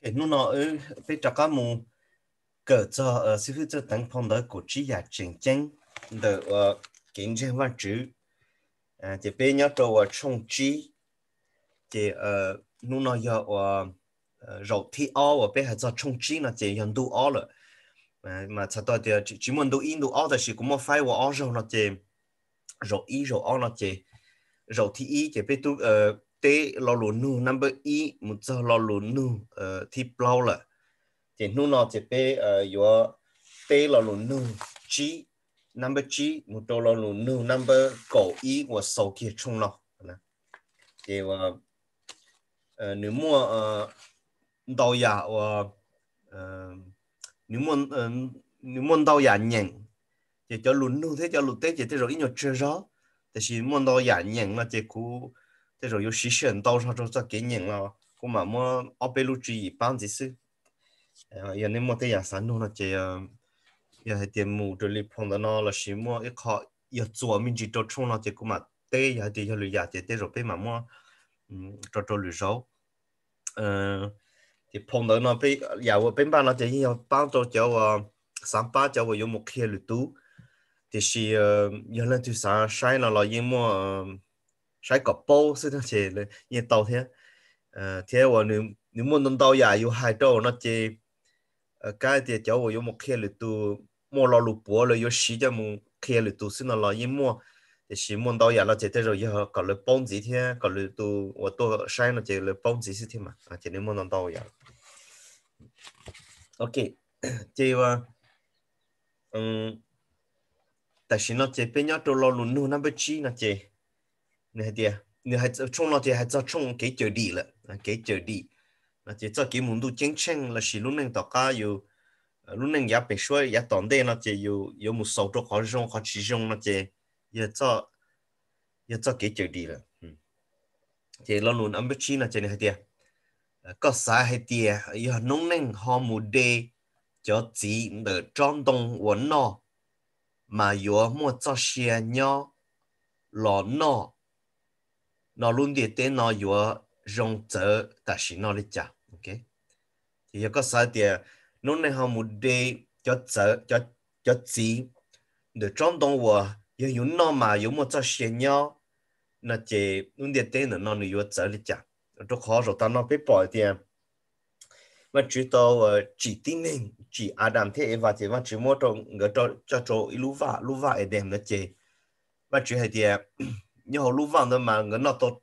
cái nó nó ở bây giờ cái mùng cỡ cho ở ờ, sư phụ cho tăng phong đó của chỉ nhà dạ trình chân đỡ ở ờ, kiến chân văn chữ à chỉ bây giờ trâu ở trong chỉ chỉ ở nó nó giờ ở ờ, rồi thì ao ở bây giờ cho trong chỉ nó chỉ hiện đủ ao rồi mà mà thật đó thì chỉ muốn đủ in đủ ao thì cũng một phải vào ao rồi nó chỉ rồi ý rồi ao nó chỉ rậu thi ý chỉ bên tu tế lo lụn nu number e một giờ lo lụn nu ờ, thì bao là thì nu nó chỉ tế yo tế lo lụn nu g number g một đồ lo lụn nu number cổ e của số kia chung nó thì nếu mua ờ, đầu nhà ờ, nếu mua nếu mua đầu nhà nhện thì cho lụn nu thế cho lụn tế chỉ tế rồi ít nhiều chưa rõ thì chỉ mua đầu nhà nhện là chỉ cú 这种有实现到上就再给人了，我嘛么二百六十一帮子是，呃，也那么在养山东那这样，也还点木这里碰到那了什么一靠要做面就做冲了这个嘛，对也对要留下这这种被嘛么，嗯，找找绿洲，嗯，就碰到那被也我被办了这些要帮助叫我上班叫我有木开绿都，就是原来就上山了了，因么。sai cọp bô sư nó chê lên như tàu thế ờ thế và nếu nếu muốn nông tàu dài yêu hai tàu nó chê ờ, cái thì cháu vào yêu một khi là tu mua lo lụp búa rồi yêu xí cho một khi là tu sư nó lo yên mua thì xí muốn tàu dài nó chê thế rồi yêu còn là bông gì thế còn là tu và tôi sai nó chê là bông gì thế mà à chê nếu muốn nông tàu dài ok chê và um tại xí nó chê bên nhau tôi lo lụn nu nó bị chi nó chê nè đi nè hay trong nó thì hay cho trong cái chờ đi là cái chờ đi là chỉ cho cái muốn đủ chính chính là chỉ lúc này tao cá yêu lúc này giá bể suy giá tổn đây nó chỉ yêu yêu một số chỗ khó dùng khó chỉ dùng nó chỉ giờ cho giờ cho cái chờ đi ừ. là thì lo luôn âm biết chi là chỉ này hay đi có sai hay đi yêu nông nông họ một đề cho chỉ để trong đông quấn nó mà yêu mua cho xe nhau lọ nó nó luôn đi tên nó vừa rong chở ta sĩ nó đi chả ok thì có sao thì nó này họ một đi cho chở cho cho gì để trong đông vừa yêu yêu nó mà yêu một chút xuyên nhau nó chỉ luôn đi tên nó nó vừa chở đi chả rất khó rồi ta nó biết bỏ thì mà chỉ tao chỉ tin mình chỉ Adam thế và chỉ mà chỉ một trong người cho cho chỗ ilu vạ lu vạ để đem nó chơi mà chỉ hay thì 你好路放的嘛，我那都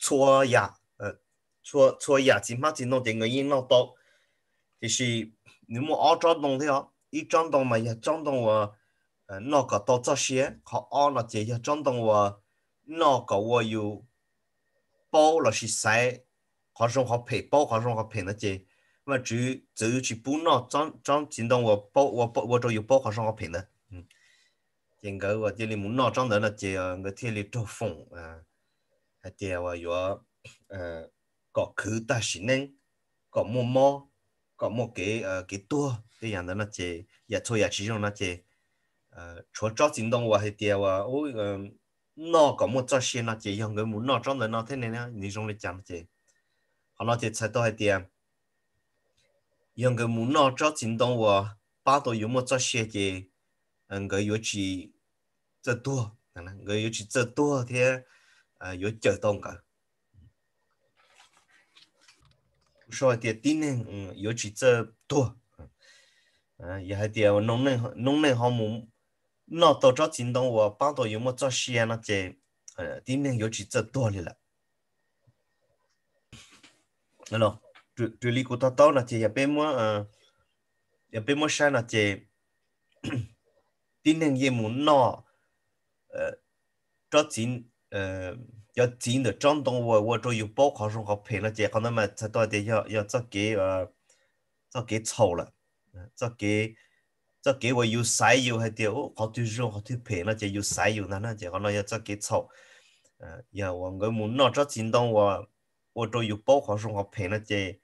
搓伢，呃，搓搓伢起码正弄点我因那都就是你莫弄装一张啊，安装东西我，呃，那个多这些，好熬了点，要安装我那个我有包了是塞，好生活配，包好生活配那点，那么只有只有去补那张张，今当我包我包我这有包好上好配呢。人家我这里木闹张的那节啊，我这里做风啊，还节我有呃搞去大西能，搞摸摸，搞摸给呃给多这样的那节，也做也其中那节，呃，除招行动我还节我我嗯闹搞么做些那节，像个木闹张的那天呢，你总来讲那节，好那节才到还节，像个木闹招行动我巴多有么做些节。người yếu chỉ rất tua người yếu chỉ rất tua thì yếu chờ tông cả so thì tin này yếu chỉ rất tua giờ hai thì nông này nông này họ muốn nó tổ chức chiến đấu và bao tổ yếu này yếu chỉ rất tua đi là nó trừ lý của tao tao là giờ bên mua bên mua xe là chơi tin rằng gì muốn nó cho chín cho chín được trong đồng hồ và cho yêu bao khó sống học phê là văn nè, chỉ chữ mà thật là thì 要要做给呃做给丑了做给做给我有晒有还得我好对肉好对皮了就有晒有那那就可能要做给丑呃要我我们那这行动我我都有包括生活品了这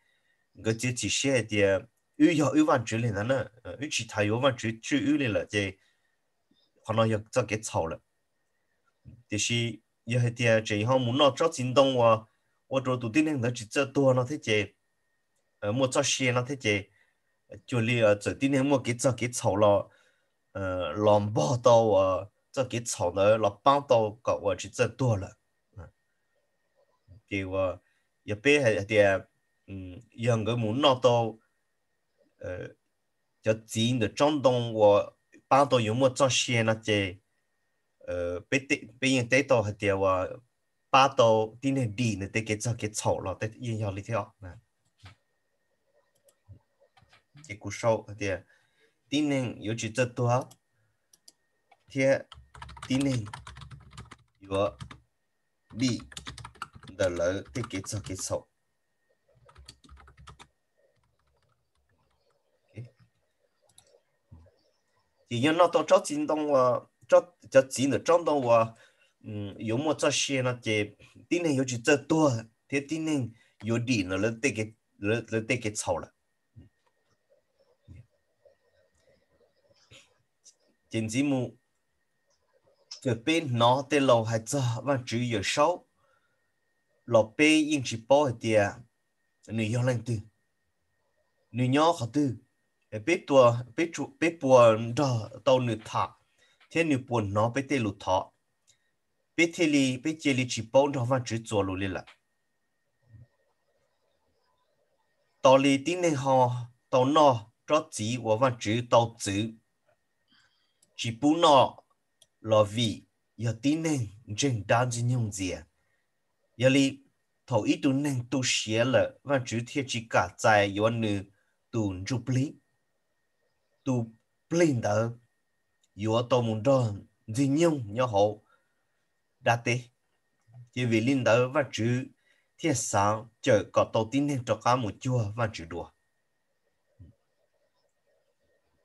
我这只些的又要又往这里了呢呃其他又往这这又来了这。看到又在给炒了，这是有些店一行我拿做京东话，我做多点呢，那就做多那太钱，呃，莫做些那太钱，就你做点呢，莫给做给炒了，呃，乱报道啊，做给炒了，老板到搞我就做多了，嗯，我如，一般还一点，嗯，让后木拿到，呃，就经的中东话。ban tôi có một cho xe nó chơi ờ bị bị những tế tổ hay điều à ba đầu tin này đi nữa tế cái cho cái chỗ lo tế yên nhau đi theo nè cái cú sâu thì tin này có chỉ cho tôi thế tin này có đi đỡ lỡ tế cái cho cái chỗ thì nhớ nó tôi cho chính đông và cho cho chính được trong đông và um có một cho xe nó chỉ tin này có chỉ cho tua thế tin này có đi nó lên tới cái lên tới cái sau là chính chỉ mu cái bên nó tới lâu hay cho và chỉ yếu sâu lọ bê in chỉ bỏ thì nữ yêu lên tư nữ nhỏ khó tư biết tua biết trụ biết buồn đó tàu nửa thọ thế nửa buồn nó biết tê lụt thọ biết thế li biết chơi li chỉ bốn đó và chỉ chùa lụt là tàu li tin này họ tàu nó cho chỉ và và chỉ tàu chữ chỉ bốn nó là vì giờ tin này trên đan gì nhung gì giờ li thầu ít tu nên tu xé là chỉ thiết chỉ cả dài yếu nữ tu chụp lý tu plin tờ yo to mun do jin nhung nhỏ hộ đã tế chỉ vì linh tờ và chữ thiên sáng chờ có tổ tin nên cho cá một chua và chữ đùa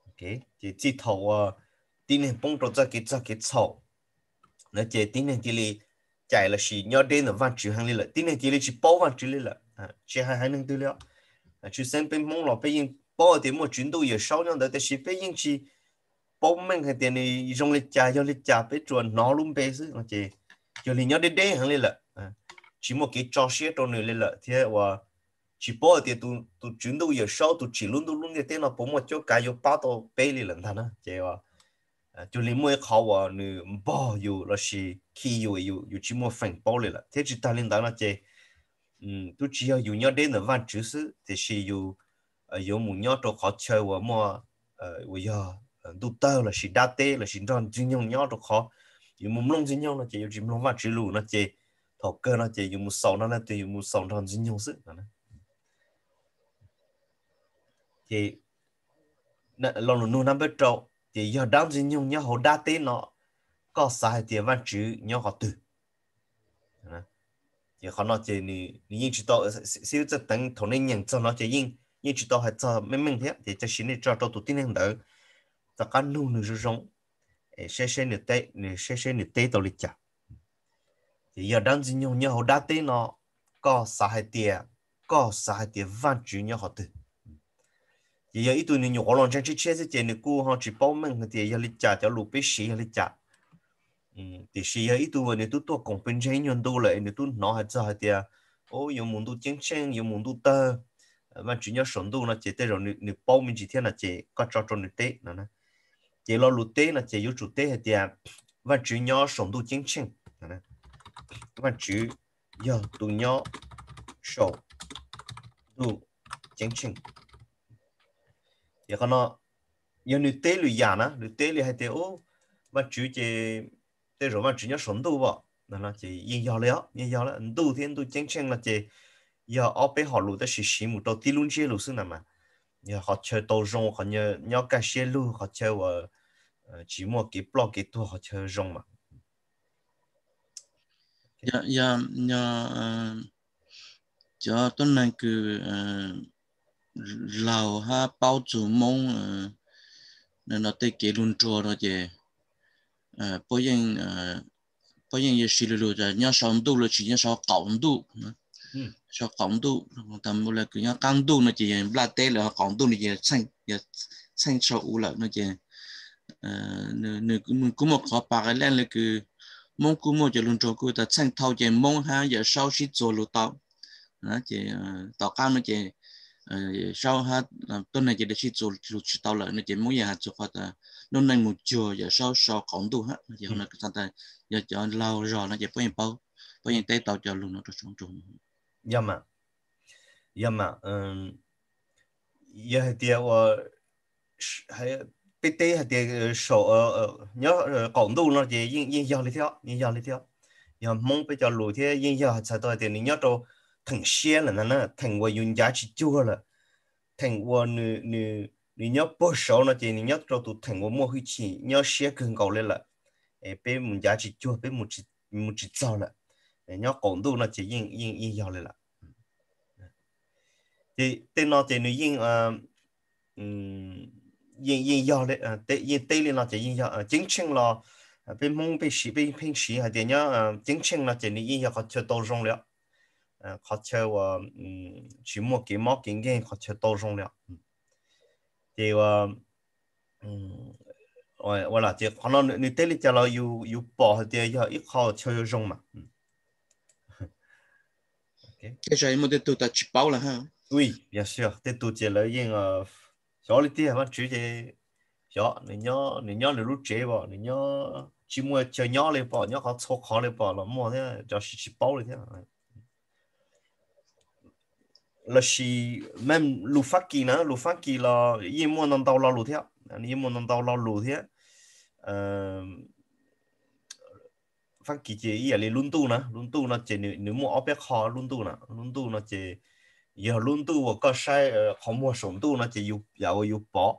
ok chỉ chỉ thầu ờ, tin nên bông to ra cái ra cái sầu nó chỉ tin nên chỉ li chạy là chỉ nhỏ đến là văn chữ hàng lì là tin nên kia là chỉ bao văn chữ lì là chỉ hai hai nâng tư liệu à, chú xem bên mong lọ bên bao thì một chuyến tôi đổi sau nhau đó thì chỉ phải những chi bao mình cái tiền này dùng lịch trả cho lịch trả phải chuẩn nó luôn bé chứ nó chỉ cho nên nhớ đến đây hàng lên là chỉ một cái cho xe trong này lên là thế và chỉ bao thì tu chuyến tôi đổi sau tụ chỉ luôn luôn cái tiền là bao một chỗ cái chỗ bao tổ bé lên lần thằng đó chỉ là cho nên mỗi khảo và nữ bao nhiêu là chỉ khi nhiêu nhiêu nhiêu chỉ một phần bao lên là thế chỉ ta lên đó là chỉ ừ tụ chỉ yêu nhớ đến là văn chữ sự thì chỉ yêu ya 有木鸟都好吃我么呃我要都到了是大爹了是让金鸟鸟都好有木弄金鸟了就有金龙发之路那这头哥那这有木少那那对有木少让金鸟是那呢 thì nó lo nu nó biết trâu thì giờ đang chỉ nhung nhau họ đa tế nó có sai thì văn chữ nhau họ từ thì họ nói chỉ ni ni những chữ to xíu cho tầng thổ nên nhận cho nó chỉ riêng như chỉ tao hãy cho mình mình thế thì chắc xin để cho tao tụt tin năng đỡ ta cá nu nửa rồi rong sẽ sẽ nửa tê nửa sẽ sẽ nửa tê tao lịch chả thì giờ đang dùng nhau nhau đã tê nó có xã hội tiền có xã hội tiền văn chữ nhau họ từ thì giờ ít tuổi nhiều họ lòng trang trí chơi chơi nửa cũ họ chỉ bảo mình thì giờ lịch chả cho lụp bế xí lịch chả ừ, thì xí giờ ít tuổi nửa tuổi tôi còn bên chơi nhiều đâu lại nửa tuổi nó hãy cho hãy tiền ô nhiều muốn tôi chiến tranh nhiều muốn tôi tơ mà chỉ nhớ sống đủ nó chỉ tới rồi nửa bao mình chỉ thiên là chỉ có cho cho nửa tết nữa nè chỉ lo lụt tết là chỉ yếu chủ tết thì à và chỉ nhớ sống đủ chính chính nè và chỉ nhớ đủ nhớ sống đủ chính chính thì con nó nhớ nửa tết lười già nè nửa tết lười hay tết ô và chỉ chỉ tới rồi mà chỉ nhớ sống đủ bỏ nó là chỉ yên yao lấy yên yao lấy đủ thiên đủ chính chính là chỉ giờ ở bên họ lú tới xí xí một đầu tí luôn chơi lú xí nào mà giờ họ chơi tàu rong họ nhớ nhớ cái xe lú họ chơi ở ờ, ờ, chỉ một cái blog cái tour họ chơi rong mà giờ giờ giờ cho tuần này cứ ờ, lào ha bao chủ mong nên nó tới cái luôn chùa rồi chứ bây giờ bây giờ giờ xí lú rồi nhớ sáu đô rồi chỉ nhớ sáu cậu đô cho cộng tu tầm một là cứ nhau tăng tu nó chỉ là tế là cộng tu nó chỉ sanh, xanh sanh cho u là nó chỉ nếu cũng cũng một khó bà cái lên là cứ mong cũng một chỉ luôn cho cứ ta sanh thâu chỉ mong ha giờ sau khi rồi lụt tao nó chỉ tao cao nó chỉ sau ha tuần này chỉ để khi rồi lụt tao lại nó chỉ muốn giờ hạt cho phát nó ờ, nên một chùa giờ sau sau cộng tu hết giờ ừ. nó cứ ta giờ cho lâu rồi nó chỉ có bao bao nhiêu tế tao cho luôn nó cho xuống chung Jammer. Jammer. Jeg det og BD det så nhớ ờ, cộng đu nó gì yên yên giao lý theo yên giao lý theo giờ mong bây giờ lùi thế yên giao sẽ đòi tiền nhớ đâu thành xe là nó thành qua dùng giá trị chua là thành qua nụ nụ nhớ bớt số nó chỉ nhớ đâu tụ thành qua mua huy chỉ nhớ xe cưng cầu lên là bé muốn giá trị chua bé muốn chỉ muốn chỉ giàu là nhớ cổng tu nó chỉ yên yên yên giàu lại là thì tên nó chỉ nó ờ, yên yên yên giàu lại tên yên tên lên nó chỉ yên giàu chính ờ, chính là bị mông bị sỉ bị bên sỉ hay thế nhớ chính chính là chỉ nó yên giàu có chơi đầu rong liệu có chơi chỉ một cái móc kiến kiến ờ, có chơi đầu rong liệu thì và là chỉ còn nó nếu tên lên cho nó yêu yêu bỏ thì giờ ít khó chơi rong mà Déjà, detto da ci là ha, Oui, bien sûr. Detto ci là, yin euh, sur les tirs, tu es sur les gens, les gens le louche va, les gens chỉ mua chơi nhỏ lên bỏ nhỏ khó số khó lên bỏ là mua thế cho chỉ chỉ bao lên thế là chỉ même lù phát kỳ nữa lù phát kỳ là yên mua nông đào lo lù thế anh yên mua nông tàu lo lù thế phát kỳ chế ý là luôn tu nữa luôn tu nó chế nếu nếu mua ốp khó luôn tu nữa luôn tu nó chế, giờ luôn tu có sai ờ, không mua sống tu nó chế, yêu giàu yêu bỏ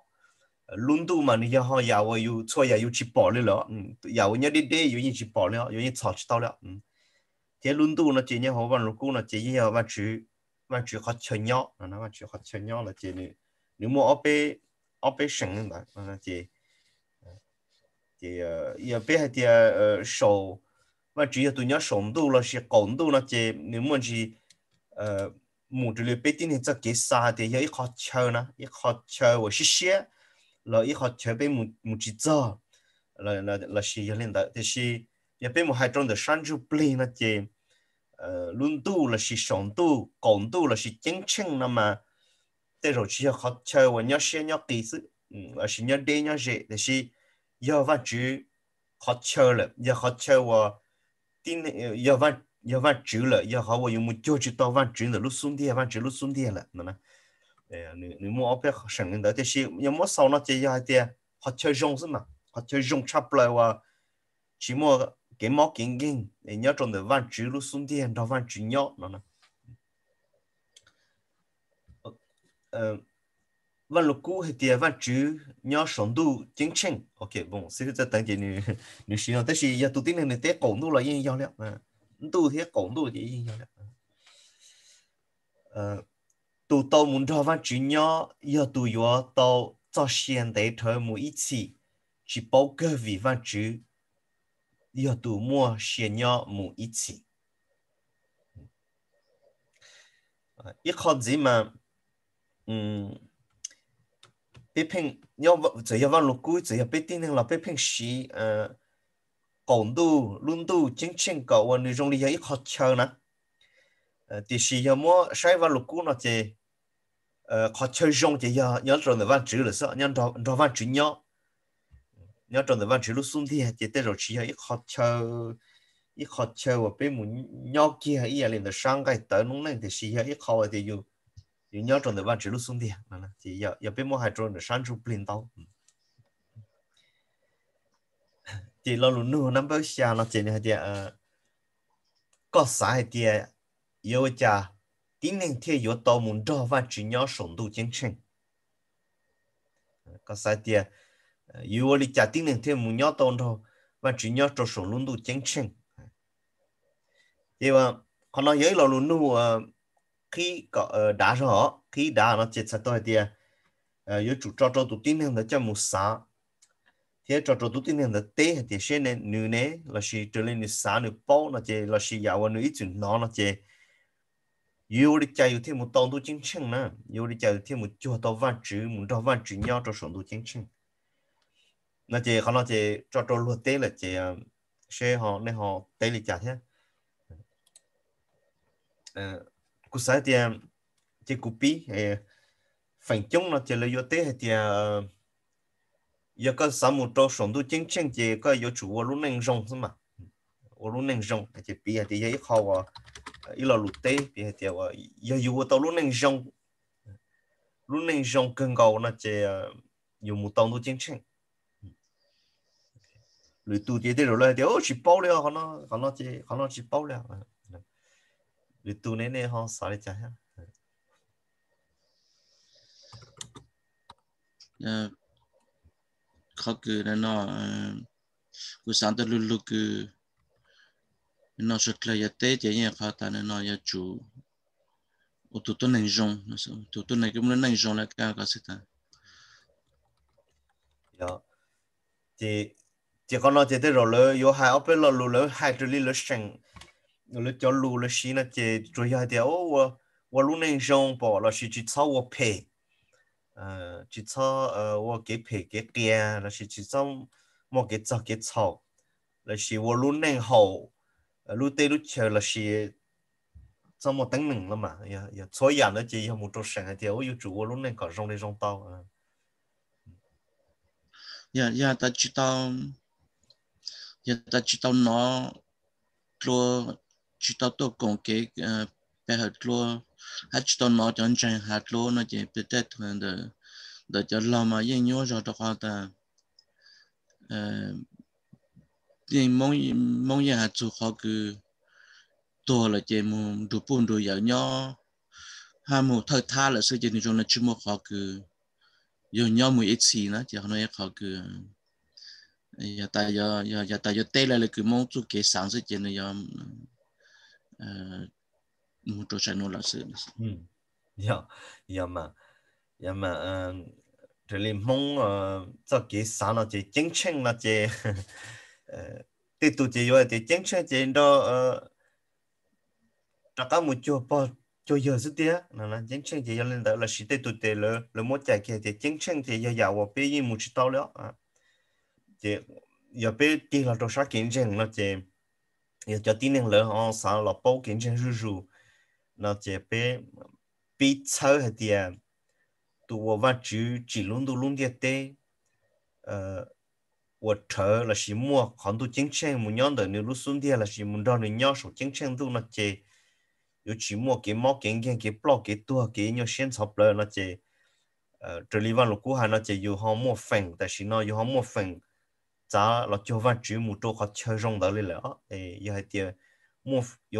ờ, luôn tu mà nếu họ giàu yêu cho giàu chỉ bỏ đi lọ giàu nhớ đi đi yêu chỉ bỏ đi lọ yêu chỉ tao lọ ừ. thế luôn tu nó chế nhớ họ vẫn lúc nó chế nhớ mà chỉ mà chỉ khó chơi nhau nó vẫn chú học chơi nhau là chỉ nếu nếu mua ốp ốp sống nữa là chế, ờ, thì giờ bây giờ thì sầu mà chỉ là tụi nhớ sống đâu là sẽ còn đâu là chỉ nếu mà chỉ ờ một cái bê tin thì chắc cái xa thì ấy khó chơi na ấy khó chơi và xí xí là ấy khó chơi bên một một chỉ giờ là là là xí giờ lên đó thì xí giờ bên một hai trong đó sang chú play na chỉ ờ luôn tu là xí sống tu còn tu là xí chân chân na mà thế rồi chỉ là khó chơi và nhớ xí nhớ kỹ sự là xí nhớ đê nhớ dễ thì xí giờ vẫn chỉ khó chơi là giờ khó chơi và tin giờ văn giờ văn chữ là giờ họ vừa dùng một chỗ chữ to văn chữ là lúc xuống đi văn chữ lúc xuống đi là nó ờ, nè nếu mua ốp sẵn nên đó thì khi giờ mua sau nó giờ thì họ chơi rong thôi mà họ chơi rong chắp lại và chỉ mua cái máu kiến kiến để nhớ trong đời văn chữ lúc xuống đi đó văn chữ nhỏ nó nè ờ, ờ, văn vâng, lục cũ thì tiền văn vâng, chữ nhớ sống đủ chính chính ok bon sẽ cho tăng tiền nữ nữ sinh, nó tới gì giờ tụi tin này tới cổng đủ là yên yên liệu à, tụ thế cổng đủ thì yên giao liệu à, ờ tụ tao muốn cho văn vâng, chữ nhớ, giờ tụ yo tao cho xiên để thôi một ít chỉ chỉ bao cơ vị văn chữ giờ tụ mua xiên nhỏ một ít chỉ ờ, ít con gì mà um bị phim nhau chỉ yêu vào lục cuối chỉ yêu bị tin là bị phim sĩ ờ, à còn đủ luôn đủ chính chính cậu và nội dung lý giải khó chờ nè ờ, thì sĩ yêu mua sai vào lục cuối nó chỉ khó ờ, chờ dùng chỉ yêu nhớ rồi là văn chữ là sợ nhớ đó đó văn chữ nhớ nhớ rồi là văn chữ lúc xuống thì chỉ tới rồi chỉ yêu khó chờ ít khó chờ và bên muốn nhau kia ít là lên được sang cái tới lúc này thì sĩ yêu ít khó thì dùng thì nhớ trong thời gian chỉ lúc xuống đi thì giờ giờ biết mua hai trôn để sáng chú plin tao thì lo luôn nữa năm bước xa nó chỉ là thì có sai thì yêu cha tính năng thì yêu tao muốn cho và chỉ nhớ sống đủ chân chân có sai thì yêu lý cha tính năng thì muốn nhớ tao thôi và chỉ nhớ cho sống chân chân thì mà họ nói với lo luôn khi có ờ, đá rõ khi đá nó chết sạch tôi thì yếu ờ, chủ cho cho tụt tin hàng đó cho một xã thế cho cho tụt tin hàng đó tê thì xe này nữ này là she trở lên nữ sa nữ bao nó chơi là she giàu nữ ít chuyện nó nó chơi yếu đi chơi thêm một tàu tụt chính chừng nè yếu đi chơi thêm một chùa tàu văn chữ một tàu văn chữ nhau cho sống tụt chính chừng nó chơi không nó chơi cho cho luôn tê là chơi xe ờ, họ này họ tê là chả thế cú sa tia tia kupi e eh, phản chung nó tia lấy tê tế hay tia yo ờ, có sáu một trâu sống du chân chân tia có yo chủ ở lúc nâng rong mà ở lúc nâng rong hay tia pi hay tia giấy khâu à ít là lụt tê pi hay tia yo yo ở tàu lúc nâng rong lúc nâng rong cơn gầu nó tia yo ờ, một tông du chân chân lụt tu tia tia rồi lại tia ô chỉ bao liao họ nó họ nó tia họ nó chỉ bao liao vì tu ne ne ho sa le chả ha khó cứ là nó ờ, cứ sáng tới lúc lúc cứ nó xuất là giờ tế chỉ nhé khó ta nên nó giờ chủ ô tụ tôi nên dùng nó sao tụ tôi này cũng nên nên dùng là cái cái gì ta chỉ dạ. chỉ có nó chỉ tới rồi lỡ, lỡ 有 hai hai bên lỡ lỡ hai trừ lỡ sành lúc cho lù là xin nó chè rồi hai đéo và và lúc này rong bỏ là xí chỉ sau và phe ờ, chỉ cho sau ờ, và cái phe cái kia là xí chỉ cho một cái sau cái sau là xí và lúc này hậu lúc ờ, tây lúc chờ là xí sau một tháng nừng lắm mà giờ giờ số giờ nó chỉ một chút sáng thì ôi chủ và lúc này còn rong đi rong tao giờ giờ dạ, dạ, ta chỉ tao giờ dạ, ta chỉ tao nó 说 chỉ tao tôi còn cái bé hạt lúa hát chỉ tao nói cho anh chàng hạt lúa nó chỉ biết tết thôi để để cho lo mà yên nhớ rồi đó ta thì mong mong nhà hạt chú khó cứ tôi là chỉ muốn đủ bún đủ dạo nhau, ha mu thời tha là sự chỉ trong là chỉ một khó cứ giờ nhau mu ít xí nữa chỉ nói khó cứ giờ ta giờ giờ ta giờ tết là cứ mong chú kế sáng sự chỉ này giờ mucho chano la se ya ya mà ya dạ mà ờ, thì mong ờ, cho cái sao nó chỉ chính chính là chỉ tụi chỉ rồi thì chính chính chỉ đó tất một chỗ bao cho giờ rất tiếc là là chính chính chỉ lên đó là chỉ tụi tụi là là một chạy kia thì chính chính chỉ giờ giàu và bây giờ một chút tao nữa chỉ giờ bây giờ là đồ sát kiến chính là chỉ giờ cho tin rằng lỡ họ sợ là bao kiến chân rú rú nó chỉ bé bị chơi hết đi à tụ vợ chữ chỉ luôn tụ luôn đi tê ờ vợ thở là gì mua còn tụ chính chân muốn nhon đời nếu lúc xuống đi là gì muốn đo nên nhon số chính chân tụ nó chỉ yếu chỉ mua cái móc cái cái cái blog cái tua cái nhiều sen sập lỡ nó chỉ ờ trở lại vào lúc cũ hà nó chỉ yêu họ mua phèn tại chỉ nó yêu họ mua phèn giá là cho văn chữ một chỗ họ chơi rong đó lên là ấy giờ hay tiền có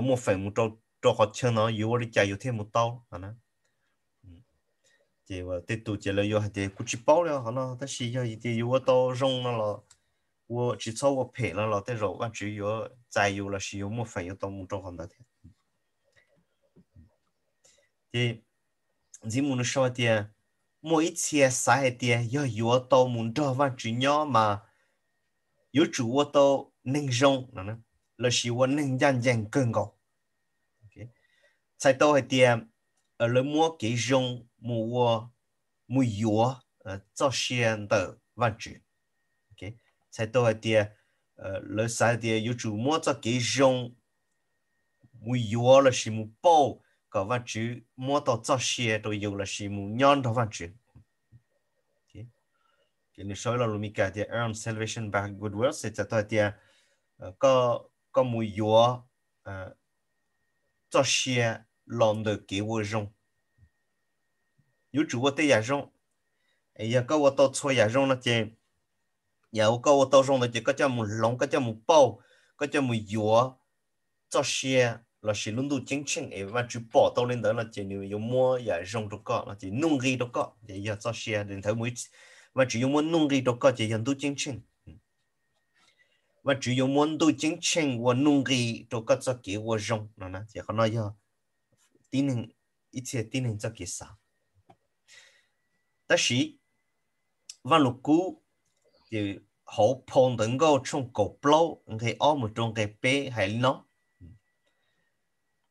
mua phải một chỗ chỗ họ chơi nó yếu đi chạy yếu thêm một tao à nè chỉ và tiếp tục chỉ là yếu hay tiền cũng chỉ bao rồi họ nó ta xí giờ thì yếu tao rong nó là wo chỉ sau wo phe nó là tới rồi văn chữ yếu chạy yếu là xí yếu mua phải yếu tao một chỗ họ đó thì chỉ muốn nói tiền mỗi chia sai tiền yếu yếu tao một chỗ văn chữ nhỏ mà 有主我都能用，那呢，那是我能样样更高。OK，再到一点，呃，那么给用木我木药，呃，这些的玩具。OK，再到一点，呃，那啥的有主么这给用木药，那是木包，搞玩具，么到这些都有，那是木样的玩具。নিশ্চয় লুমিকা এতিয়া earn salvation by good works এটা তো এতিয়া ক ক মুই ইয়া cho xie lòng đời kế vô rong yếu chủ vô tê giả rong ấy giờ có vô tao cho giả rong nó chê giờ có vô tao rong nó chê có cho một lòng có cho một bao có cho một yếu cho xie là xí luôn đủ chính chính ấy mà chú bỏ tao lên đó là chê nếu yếu mua giả rong đâu có là chê nung ghi được có để giờ cho xie đến thấy mới và chỉ dùng muốn nung cái đó có chỉ hiện tu chính chính và chỉ dùng muốn tu chính chính và nung cái đó có cho kỹ và rong nó nè chỉ có nói cho tin hình ít thì tin hình cho kỹ sao ta sĩ và lục cú thì họ phong tấn go trong cổ plau người ôm một trong cái bé hay nó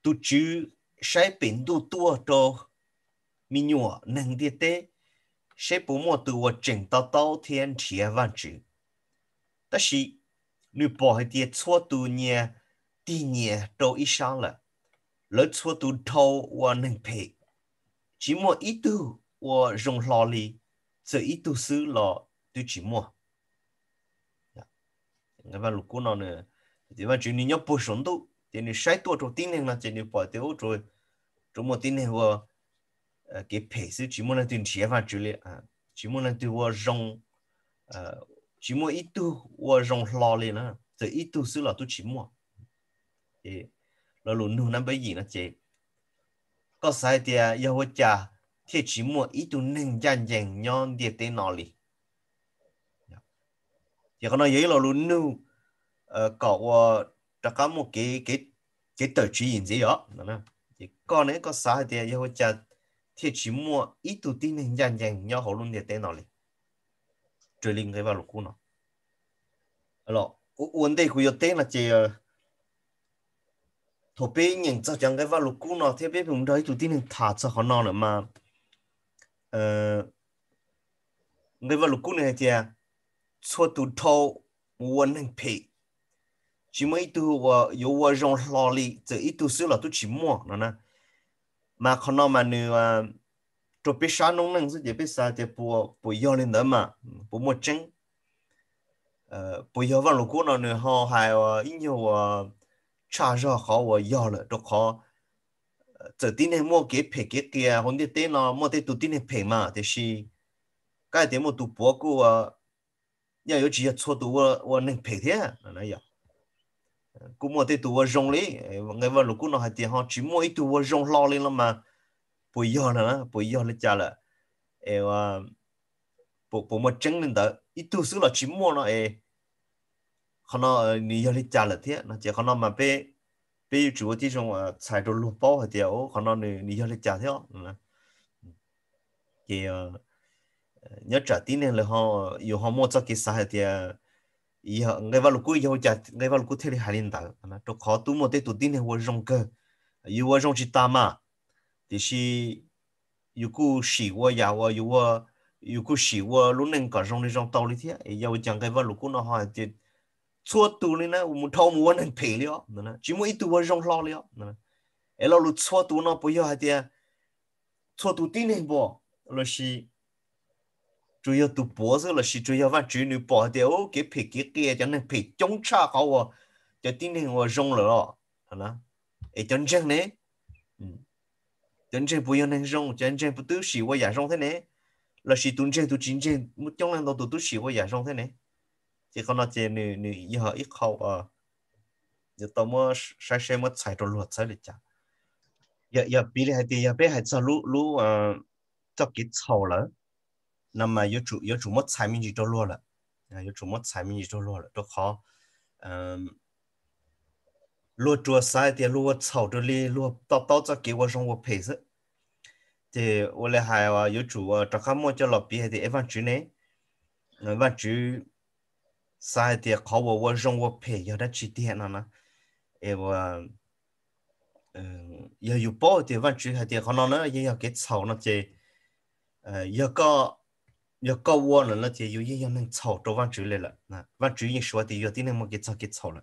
tu chứ sai biển tu tua cho mi nhua nâng địa tế sẽ bố mùa từ vô trình tao tao thiên chia văn chữ. Tất sĩ, nữ bỏ hệ tiết xua tù nhẹ, tì nhẹ sáng là, lỡ xua tù thâu và nâng phê. Chỉ mùa ý tù và rung lò lì, giờ ý tù sư lò tù chỉ mùa. Ngay nào nữa, thì văn chữ nữ nhớ bố sống tù, thì sai tù trò tin hình là chỉ nữ bỏ tiêu rồi, trò mùa tin hình vào cái phải sự chỉ muốn là tiền chế và chủ lý à chỉ muốn là tiền vua à chỉ muốn ít tu vua rong lo lên nữa từ ít tu sự là tu chỉ mua thì là luôn luôn nắm bây gì nó chế có sai thì yêu vợ cha thì chỉ mua ít tu nên dàn dàn nhon địa tế nọ li thì con nói vậy là luôn luôn cậu đã có một cái cái cái tờ chỉ gì đó nè thì con ấy có sai thì yêu vợ cha thì chỉ mua ít tụ tin hình dàn dàn nhau hậu luôn để tên nó lên trời linh cái vào lục nó lọ vấn đề của tên là chỉ thổ bê nhìn cho chẳng cái vào lục nó thế biết vùng đấy tụ tin hình thả cho họ nó nữa mà người vào lục này thì cho tụ thâu muốn hình pì chỉ mới và yếu và rong lo lì chỉ ít tụ xíu là tụ chỉ mua nó nè mà con nó mà nữ à chụp bị sáng nông nương rất dễ bị sao thì bùa bùa yêu lên đó mà bùa một chân ờ bùa yêu vào lúc cũ nó nữa họ hay à, à, à, ờ in nhiều ờ cha cho họ ờ yêu là được họ giờ tin này mua cái phê cái kia hôm nay tên nó mua tên tụi tin này phê mà thì là cái tiếng một tụi bùa cũ à giờ có chỉ là cho tụi tôi tôi nên phê thế là này vậy cú mua thì tụi rong lý người vợ lúc cú nó hay thì họ chỉ mua ít tụi rong lo lên lắm mà bùi là nó bùi do là chả là em bộ bộ mà chứng lên tới ít tụi xứ là chỉ mua nó em họ nó ní do là chả là thế nó chỉ họ nó mà bé bé chủ thì trong ờ, xài đồ lụa bao hay thì họ nó ní ní là chả thế thì ờ, nhớ trả tin này là họ yêu họ mua cho cái xài thì ý họ ngay vào lúc cuối giờ chả ngay vào lúc cuối thế hà linh tao nó cho khó tú một tết tụt tin hồ rong cơ yêu hồ rong chỉ ta mà thì si yêu cú xì hồ ya hồ yêu hồ yêu cú xì hồ lúc nãy cả rong đi rong tàu đi thế yêu chẳng ngay vào lúc cuối nó hỏi thì chua tu lên nó một thâu một nên phê liao nó chỉ mỗi tu hồ rong lo liao nó ấy lo lúc chua tu nó bây giờ thì chua tu tin này bỏ rồi si chú yếu tụ bố rồi là chỉ chủ yếu và chủ nữ bỏ đi ô cái phê cái kia cho nên phê chống cha cao à cho tin này ngồi rong rồi hả nè ấy chân chân này chân chân bây giờ nên rong chân chân bây tư sĩ qua giả rong thế này là sĩ tuân chân tu chính chân một trong lần đầu tu tu sĩ qua giả rong thế này chỉ có nó chỉ nữ nữ ý họ ít khâu à giờ tao mua sai sai mua sai đồ luật sai lịch chả giờ giờ bị hại thì giờ bị hại sao lú lú à cho cái sầu rồi 那么有主有主么财名就着落了啊，有主么财名就着落了，都好，嗯，落着啥的落草着哩，落到到这给我生活配置，对，我来还哇有主啊，这看么叫老别的一万主呢，那万主啥的考我我生活配要得几点了呢？哎我。嗯，要有包的，万主还的，可能呢也要给草那些，呃，一个要高我了，那些有也要能操着往这来了，那往这一说的要的那么给操给操了。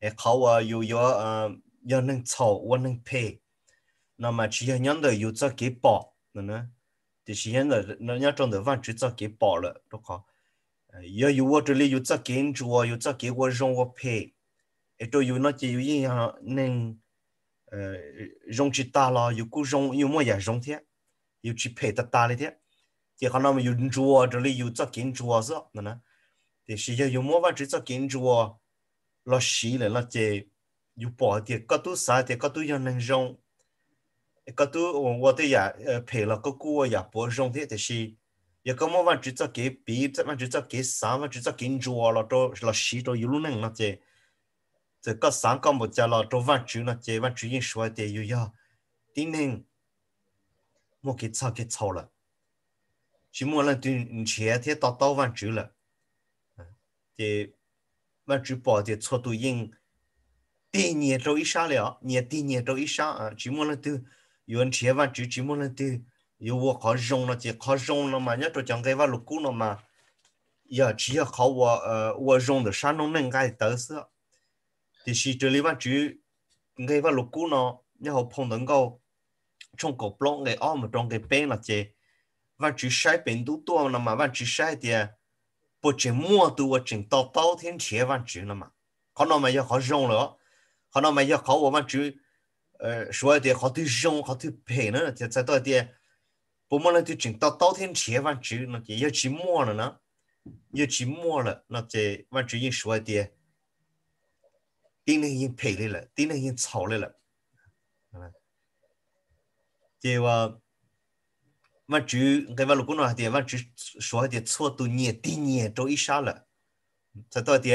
哎，好啊，有要呃要能操，我能配，那么只要人的有这给包，那呢，就是人的那人种的往这这给包了，都好。要有我这里有这给我，有这给我让我配，哎，都有那些有一样能呃容器大了，有够容有么也容的，有去配的大了的。thì họ nói dùng chùa rồi lấy dùng cho kiến chùa chứ nè nè thì sử dụng dùng mua vật chỉ cho kiến chùa lo xí là lo chè dùng bỏ thì có tu sai thì có tu dùng năng rong có tu 我的呀呃赔了个股呀不用的，但是也个么万只做给比，这万只做给三万只做给做了都了十多一路能那些，这个三个么家了都万只那些万只人说的又要，今年我给炒给炒了。chỉ muốn là tiền chế thì tao tao văn chữ là thì văn chữ bỏ thì cho tôi đi nhẹ trâu ít sao liệu đi nhẹ trâu ít sao à, chỉ muốn là từ yên chế văn chữ chỉ muốn là từ yêu vua khó rong nó chỉ khó mà nhất rồi chẳng cái vào lục cũ nó mà chỉ là khó vua vua rong được sao nó nên cái tới sữa thì chỉ trừ lý văn chữ lục cũ nó nhớ học phong tấn câu trong cổ plong cái om trong cái bên là chế 万只晒病都多了嘛？万只晒的不仅摸多我正到到天前万只了嘛？好那么要好用了，好那么要好，我们只呃说点好多用，好多病了。再到点，不摸了就正到到天前万只了。要起摸了呢，要起摸了，那这万只人说的，叮咛人赔来了，叮咛已经来了，对吧？mà chú cái vào lúc nào thì mà chứ số thì số tu nhẹ tí nhẹ cho ít sao là thật đó thì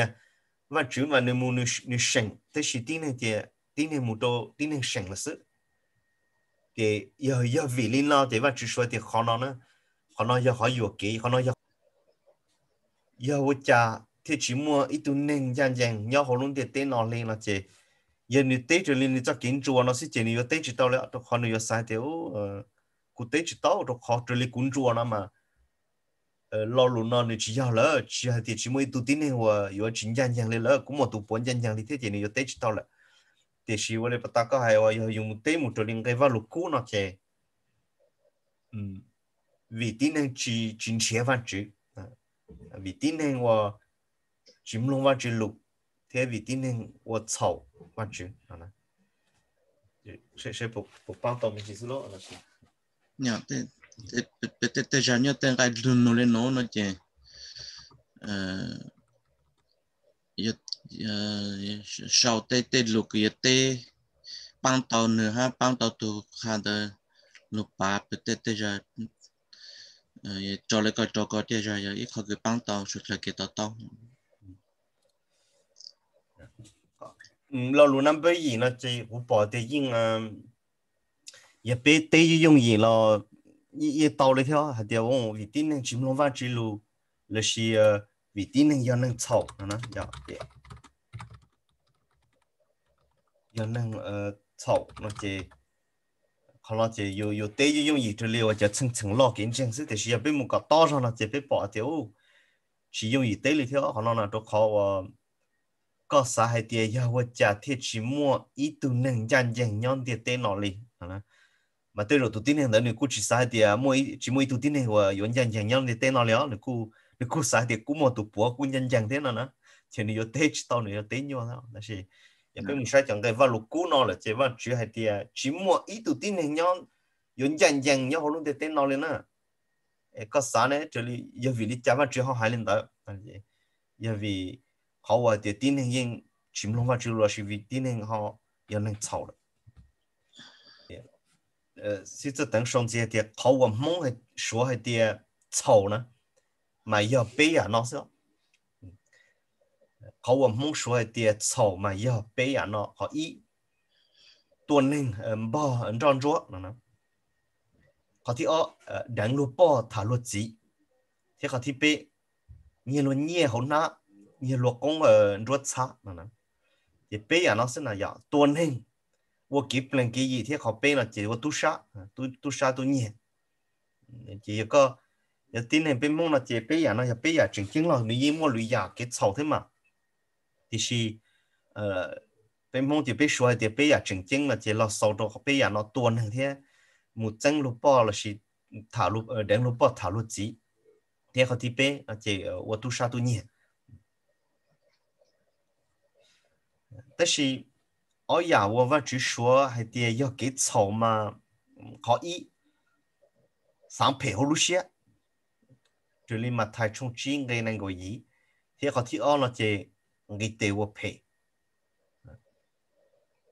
mà chứ mà nếu muốn nếu sành thế thì tí này thì tí này muốn đâu tí này sành là sự thì giờ giờ vì linh nào thì mà chú số thì khó nó nữa khó nó giờ khó dụ kỹ khó nó giờ giờ vô cha thì chỉ mua ít tu nên dàn dàn nhớ họ luôn thì tên nó lên là chỉ giờ nếu tết rồi lên thì cho kiến chùa nó sẽ chỉ nếu tết chỉ tao lại tao khó nếu sai thì ô cụ tế chỉ tao rồi khó trở lại cuốn chùa nó mà lo lụn nó thì chỉ giàu lỡ chỉ hay thì chỉ mới tu tin này và yếu chính dân dân lên lỡ cũng một tu bốn dân dân thì thế thì nó tế chỉ tao là thế thì chỉ vừa bắt tao có hay và yếu dùng tế một trở lên cái vào lục cũ nó chè vì tin này chỉ chính chế văn chữ vì tin này và chính luôn văn chữ lục thế vì tin này và sầu văn chữ nó sẽ sẽ bộ bộ mình chỉ số nhở tê tê tê tê giờ nhớ tên cái đun nó lên nó nó chè ờ, ờ, sau tê tê lục kia tê băng tàu nữa ha băng tàu tu khá đờ lục ba tê tê tê giờ cho lấy cái cho cái tê giờ ít khó cái băng tàu xuất ra cái tàu tàu ừ, lâu lâu năm bây giờ nó chỉ bỏ tiền nhưng ờ, 也别对于用意了，也也到了条还得往为点能去弄完之路，那些为点能要能操呢，要别要能呃操那些，可能就有有对于用意这里我就层层老跟正式，但是也别么个打上了，这别把掉，是用意对了条，可能那都靠我。có xã hay tiền giờ vợ cha thiết chỉ mua ý tưởng nâng chân chân nhóm tiền tên nó liền mà tới rồi tụi tin hàng đó nếu cú chỉ sai thì à, mỗi chỉ mỗi tụi tin hàng và yến giang giang nhau thì tên nó léo nếu cú nếu cú sai thì cũng một tụi búa cú giang giang thế nào nữa thì nếu tết tao nếu tết nhau đó là gì giờ bây dạ. mình sai chẳng cái vào lúc cú nó là chỉ vào chỉ hay thì à, chỉ mỗi ít tụi tin hàng nhau yến giang giang nhau họ luôn thì tên nó lên nữa có sáng này trở đi giờ vì đi chả vào chỉ họ hai lần đó là gì giờ vì họ vào thì tin hàng yên chỉ muốn vào chỉ là vì tin hàng họ giờ nên sầu rồi 呃，是这等上街的，考我梦还说还的草呢，嘛要背啊，那是，考我梦说还的草嘛要背啊，那好一，多能嗯包嗯张桌那呢，考第二呃人路包他路急，第考第背，你路你好拿，你路公呃桌差那呢，也背啊，那是那样多能。我基本给一天好背了，结果都杀，都都杀都念。结果要天天被梦了，结背呀，那要背呀，正经了，你一摸驴呀，给草的嘛。就是，呃，被梦就被说的背呀，正经了，结了烧着背呀，那多那天，木蒸路包了是塔路呃，人路包塔路鸡，天好天背，而且我都杀都念。但是。哦呀，我不只说还得要给草嘛，可以，上配合路线，这里嘛太冲击个那个伊，这个ที่哦了这，给得我配，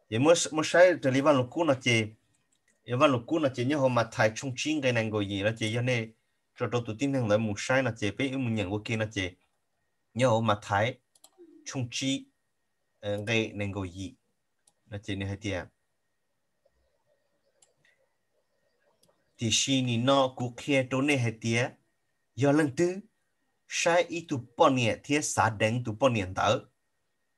也没没晒这里万路姑那这，也万路姑那这，你好嘛太冲击个那个伊了这，要呢，这都都听听来没晒那这，被没人我给那这，你好嘛太冲击，呃，个那个伊。nó chỉ nên hơi tiệm thì xin ni nó cũng kia trốn nên hơi tiệm giờ lần thứ sai ít tu bao nhiêu thì sa đánh tu bao nhiêu đó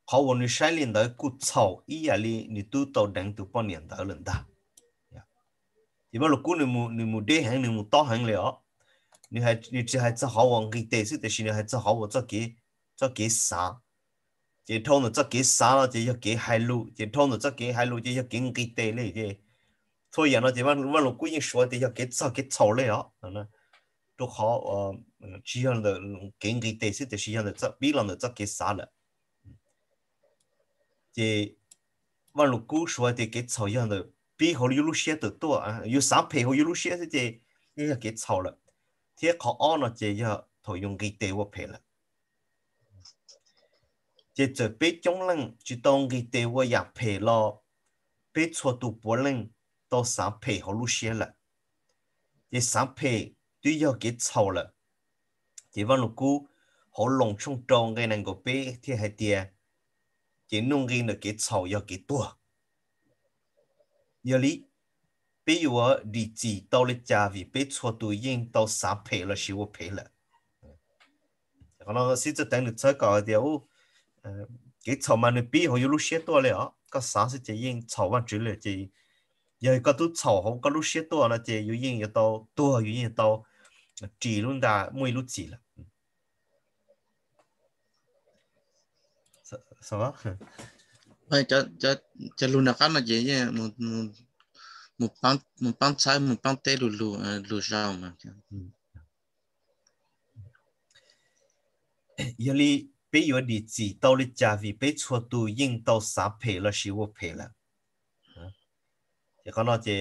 họ vẫn như sai liền đó cứ chầu ý à li ni tu tàu đánh tu bao nhiêu đó lần đó dạ. thì mà lúc cũng ni mu ni mu đế hàng ni mu to hàng liệu ni hai ni chỉ hai cho họ vẫn cái tế sự thì xin hai cho họ vẫn cho cái cho cái sao chỉ thôn nó chắc cái xa nó chỉ cho cái hai lu chỉ thôn nó chắc cái hai lu chỉ cho cái cái tê này chứ thôi giờ nó chỉ mà mà lúc cuối những số thì cho cái sao cái sầu này đó nó tôi khó ờ, chỉ hơn là cái cái tê sẽ thì chỉ hơn là chắc biết là nó chắc à, cái xa là chỉ mà lúc cuối số thì cái sầu hơn là biết họ yêu lúc xe được 多啊，有三倍 họ yêu lúc xe thì chỉ 要给炒了，贴靠二呢就要投用给对我赔了。chế trở bế chống lưng chỉ đông cái tế vô yạc phê lo bế chua tù bố lưng đó sáng phê hồ lũ xe lạ chế sáng phê tuy do cái chào lạ chế văn lục cú hồ lòng trong trông cái nàng của bế thì hai tìa chế nông ghi nở cái chào do cái tùa giờ lý bế dù ở đi chỉ tao lê cha vì bế chua tù yên đó sáng phê là xíu phê lạ còn nó xin cho tăng được chơi cỏ điều Ờ, cái chậu mà người biết họ yêu lúc xé tua lẹ ó có sáng sẽ chỉ yên chậu mà chỉ lẹ chỉ giờ có tu chậu không có lúc xé tua nó chỉ yêu yên yêu tàu tua yêu yên tàu chỉ luôn đã mỗi lúc chỉ là sao đó vậy cho cho cho luôn là cái là gì nhé một một một pan một pan trái một pan tê lù lù ờ, lù rau mà yali ừ. 别有你自到的价位，别错都应到三倍了，十五倍了。嗯，也讲到这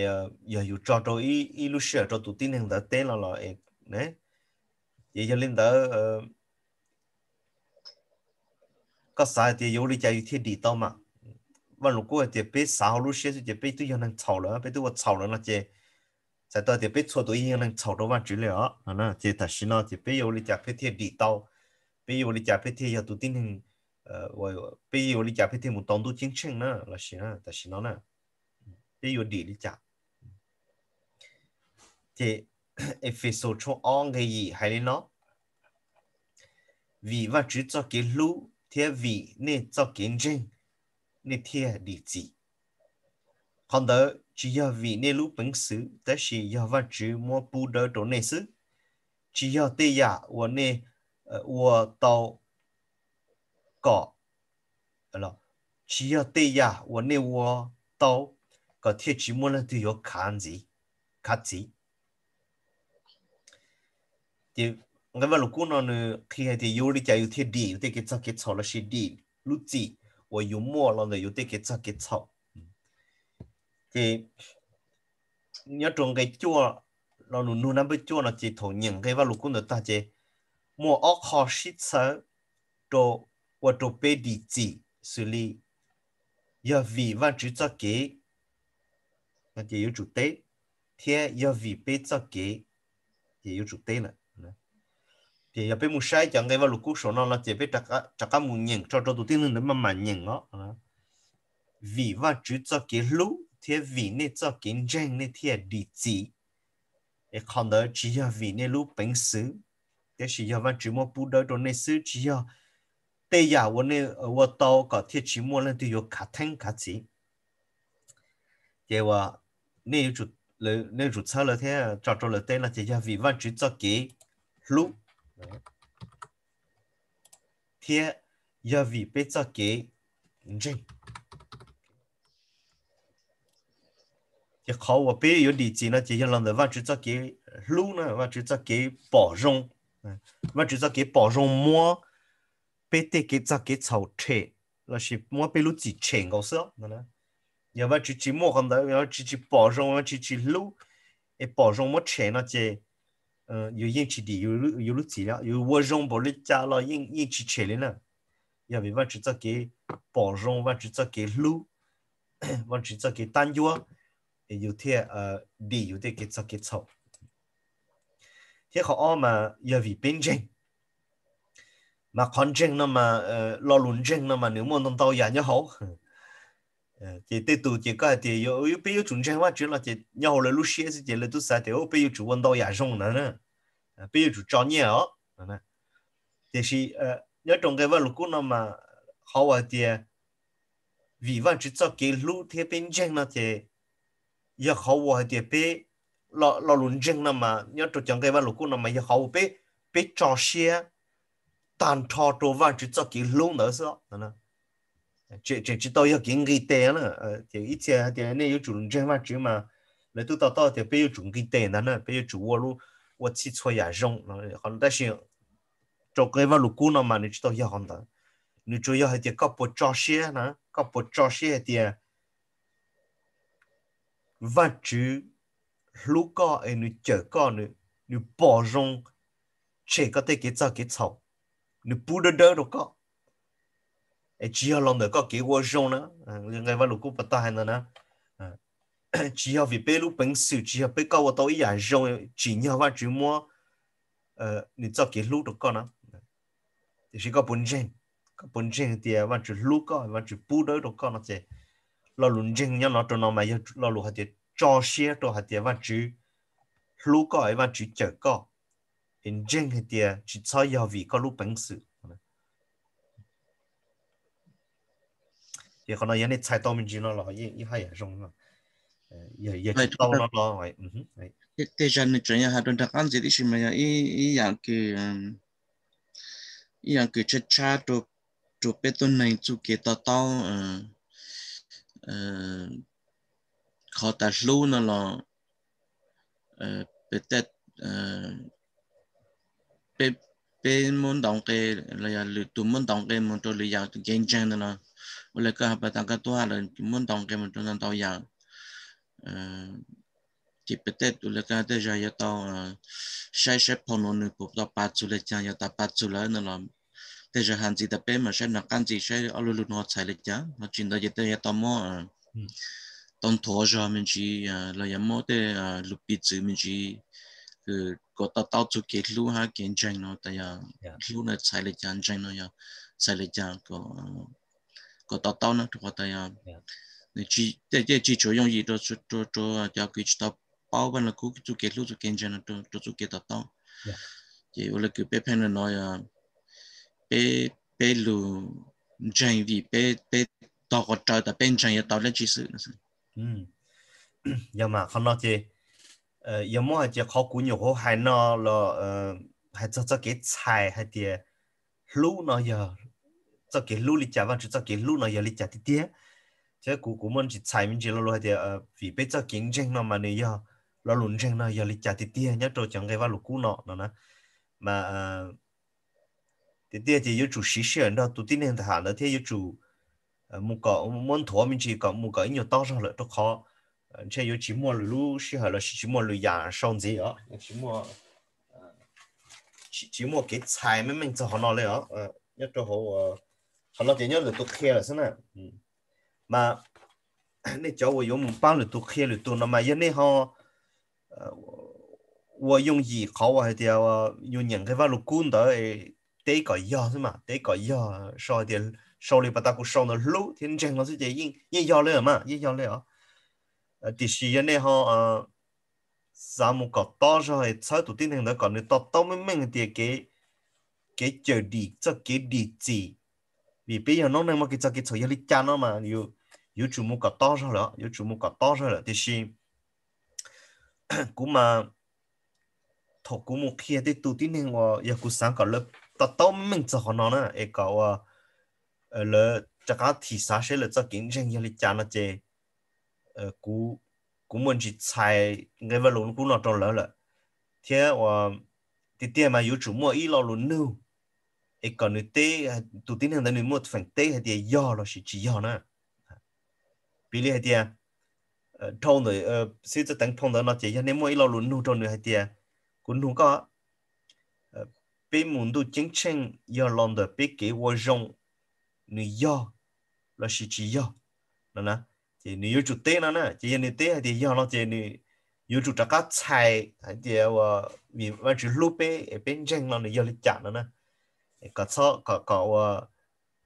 也有找到一一路是找到顶领导带了了，哎，呢，也有领导呃，个啥的有เ家有天แล้วอเ่าลูกกูจะไปสาวลูกเชื่อจะไปตัวยังนั่งเฉาเลยไปตัวเฉาเลยนะเจแต่ตอนเดี๋ยวไปชัวตัวยังนั่งเฉาตัวว่าจุเลยอ่ะนะเจแต่ชินะจะไปอยู่เลยจากไปเที่ดีเต้า bây giờ đi chả phải thì giờ tụi tin hình bây ờ, giờ đi chả phải thì một tông tụi chiến tranh nữa là xí nữa tại xí nó nè bây giờ đi đi chả thì so cho ông cái gì hay nó vì và chỉ cho cái lũ thì vì nên cho kiến trình nên thế địa chỉ còn đó chỉ do vì nên lũ bứng sự tất chỉ do và chỉ mua bù đỡ đồ này sự chỉ do tê ya và nên 我到搞，了，只要对呀，我那我到搞贴纸么了都要看字，看字。thì người mà lúc nó nữa khi hay thì yêu đi chơi yêu thiết đi thì cái chắc cái chậu là xí đi lúc gì và yêu mua là người yêu thì cái chắc cái chậu thì nhớ trong cái chua là nụ nụ nắm cái chua là chỉ thổ những cái và lúc nó ta chơi mua ốc khó xít sớ đồ và đồ bê đi chỉ xử lý giờ vì văn chữ cho kế mà chỉ yếu chủ tế thế giờ vì bê cho kế chỉ yếu chủ tế nữa thì giờ bê mua sai chẳng cái vào lục quốc số nó là chỉ bê chắc chắc cái mua nhận cho cho tụi tiên nữa mà mà nhận nó vì văn chữ cho kế lú thế vì nên cho kiến tranh nên thế địa chỉ để còn đó chỉ là vì nên lú bánh xứ cái chỉ giờ văn chỉ mua bút đỡ rồi nên sư chỉ giờ tây giả vốn nên ờ, vốn tàu có thiết chỉ mua lên thì có cả thanh cả chỉ thế và nên chủ lấy nên chủ sao là thế cho cho là tên là chỉ giờ vì văn chỉ cho kỹ lũ, thế giờ vì biết cho kỹ chính chỉ khó và biết có địa chỉ nó chỉ giờ làm được văn chỉ cho kỹ lũ, nó văn chỉ cho kỹ bỏ rộng 嗯，我只是给包容摸，别得给咋给炒车，那是摸被路几钱个事，那呢？要不只只摸看到，要只只包容，要只只路，哎，包容摸钱那些，嗯，有运气的，有有路几了，有我容不了家了，运运气钱了呢。要不我只只给包容，我只只给路，我只只给单药，有天呃，地有的给只给炒。thế họ ôm mà giờ vì bên trên mà con trên nó mà ờ, lo lún trên nó mà nếu muốn đồng tàu giả nhớ hậu ờ, chỉ tới tụ chỉ có thì yo yo bây giờ chúng trên mà chỉ là chỉ nhau là lúc xưa chỉ là tụ sai thì yo bây giờ chúng vận tàu giả rong nữa nè bây giờ chúng cho nhau nè thì khi ờ, nhớ trong cái vấn lục nó mà họ là thì vì vậy chỉ cho cái lũ thế bên trên nó thì giờ họ là thì bây lo lo lún chân nằm mà nhớ tụi chẳng cái vào lúc nằm mà giờ hậu bé bé trò xe tàn thọ đồ vào chỉ cho cái luôn nữa sao nè chỉ chỉ chỉ tôi giờ cái người tệ nữa thì ít xe thì anh ấy chủ lún jing mà chỉ mà lấy tụi tao tao thì bây giờ chủ cái tệ nè nè bây giờ chủ vào lúc 我起错也用，好，但是做 cái vào lúc nằm mà mà 你 chỉ tôi giờ hoàn toàn 你主要还得搞不着些呢，搞不着些的，万主。lúc có ai nu chờ có nu nu bỏ rong chế có thể cái sao cái sao nu bù đỡ đỡ đâu có ai chỉ học lòng được có cái vô rong nữa người vào lúc cũng bắt tay nữa chỉ có vì bé lúc bằng sự chỉ có bé cao vào tối dài rong chỉ nhau vào chỉ mua ờ nu cho cái lúc đâu có nữa thì chỉ có bốn gen có bốn gen thì vào chỉ lúc có vào chỉ bù đỡ đâu có nó chỉ lo luôn gen nhau nó cho nó mà lo luôn hết cho xe đồ hạt tiền văn chữ lũ có ấy văn chữ chờ có in riêng hạt tiền chỉ cho giao vị có lũ bằng sự thì còn nói này sai tao mình chỉ nó là y y hay rong nó giờ giờ chỉ tao nó lo vậy cái cái chân này chuyện nhà hạt đơn đặc ăn gì thì xin mà y y dạng cái y dạng cái chất cha đồ đồ bê tông này chú kia tao tao เขาตัดรู้นั่นหรอเออเป็แต่เออเป็นเป็นมันต้องเกย์อะไตัวมันต้องเกมันตัวเลยอย่างเก่งจนั่นหรอเวลาก็ไปตั้งก็ตัวอะไรมันต้องเกย์มันตันั่นตัอยางเออที่ประเทศอุลกาเดจายต้องใช้ใช้พนันปุ๊บต่อปัจจุบันจะยังต่อปัจจุบันนั่นแหละเดจหันจิตไป็นมาใช้นักการจิตใช้อารมณ์นอใช้เลยจ้ะมาจินตยาเตยต่อมั่ื tông thua cho mình chỉ là yếm mốt để lục bị chữ mình chỉ cứ có tao tao chụp kết lưu ha kiến tranh nó tại à lưu là sai lịch chán tranh nó ya sai lịch chán có có tao tao nó thuộc tại à nên chỉ để để chỉ cho 用意 đó cho cho cho cho cái cho bao bên là cứ chụp kết lưu chụp kiến tranh nó cho cho chụp kết tao tao thì ở là cứ bé phen nó nói à bé bé lưu tranh vì bé bé tao có tao ta bên tranh ya tao lên chỉ sự ừ giờ mà không nói gì giờ mỗi hai chỉ khó cũng nhiều khó hay nó là hay cho cho cái 菜还得卤那样，这给卤里加完就这给卤那样里加点点。这姑姑们去菜面去了了还得呃，预备这竞争那么的要，那论争那要里加点点，人家都讲给我卤姑那那呢，嘛呃，点点就有做实事，那都点点他那天有做。Ờ, một cỡ muốn thua mình chỉ có một cỡ nhiều to ra lợi cho khó chế ờ, yếu chỉ mua lulu chỉ hay là chỉ mua lulu giả xong gì đó chỉ mua chỉ chỉ mua ờ, cái 菜 mình mình cho họ nó lấy đó nhất cho họ họ nó chỉ nhớ là tôi khe là thế này ừ. mà nên cháu vừa dùng bao là tôi khe là tôi nó mà yên này họ 我用二口啊，啲啊，用人嘅話六官隊，第一個一是嘛，第一個一，所以啲。手里把大股手呢撸，天正老师就应也要了嘛，也要了。呃，第十一呢哈，呃，咱们搞到时候菜土地那个搞呢，到到明明的给给就地，这给地址，你别要弄那么给这给草要你家那嘛，有有主母搞到时候了，有主母搞到时候了，第十，古嘛。thổ cú một khi để tụt tin nên và yêu cú sáng cả lớp tao tao mình cho họ nó nè, cái cậu 了这个提啥些了，这竞争压力加了些，呃，股股们去猜，该不龙股那种了了，天我的店嘛有周末一老龙牛，一个你得，昨天那你莫反对还得要了是只要呢，比例还得，呃，通的呃，现在等通的那些，你莫一老龙牛中的还得，滚龙个，呃，被门都竞争要让的被给我用。nữ do là sự chỉ do đó nè chỉ nữ yêu chủ tế nó nè chỉ nữ tế thì do nó chỉ nữ yêu chủ trắc cát thì ờ vì mà chỉ lúc bé bên trên nó nữ do lịch chặt nó nè có sao có có ờ,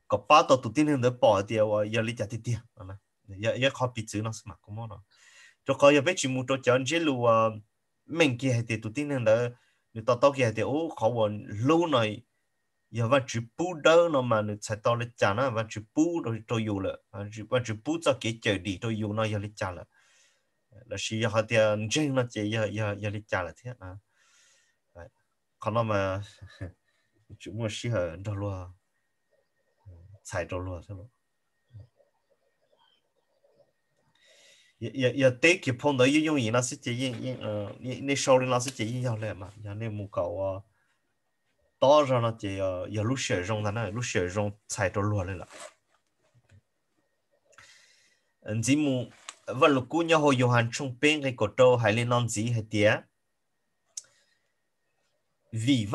có ba tổ tụt tiên được bỏ thì ờ do lịch chặt thì tiền đó nè giờ giờ khó bị chữ nó mà cũng mong nó cho có giờ bé chỉ muốn cho chọn chỉ lù mình kia thì tụt tiên được người ta tao kia thì ô khó buồn lâu này giờ và chỉ bu đỡ nó mà nó sẽ to lên chả nó và chỉ bu rồi tôi dùng là và chỉ bu cho cái chờ đi tôi dùng nó giờ lên chả là là chỉ họ thì riêng nó chỉ giờ giờ giờ lên chả là thế à còn nó mà chỉ mua chỉ hở đâu luôn xài đâu luôn thế luôn giờ giờ tết kịp phong đấy dùng gì nó sẽ chỉ yên yên ờ nên sau đó nó sẽ chỉ yên nhau lại mà giờ nên mua cầu đó rồi nó chỉ giờ lúc sửa rong là lúc sửa rong xài đồ luôn lên chỉ mu và lúc cũ nhau hồi Johan trong cái cổ trâu hay lên non gì hay tía vì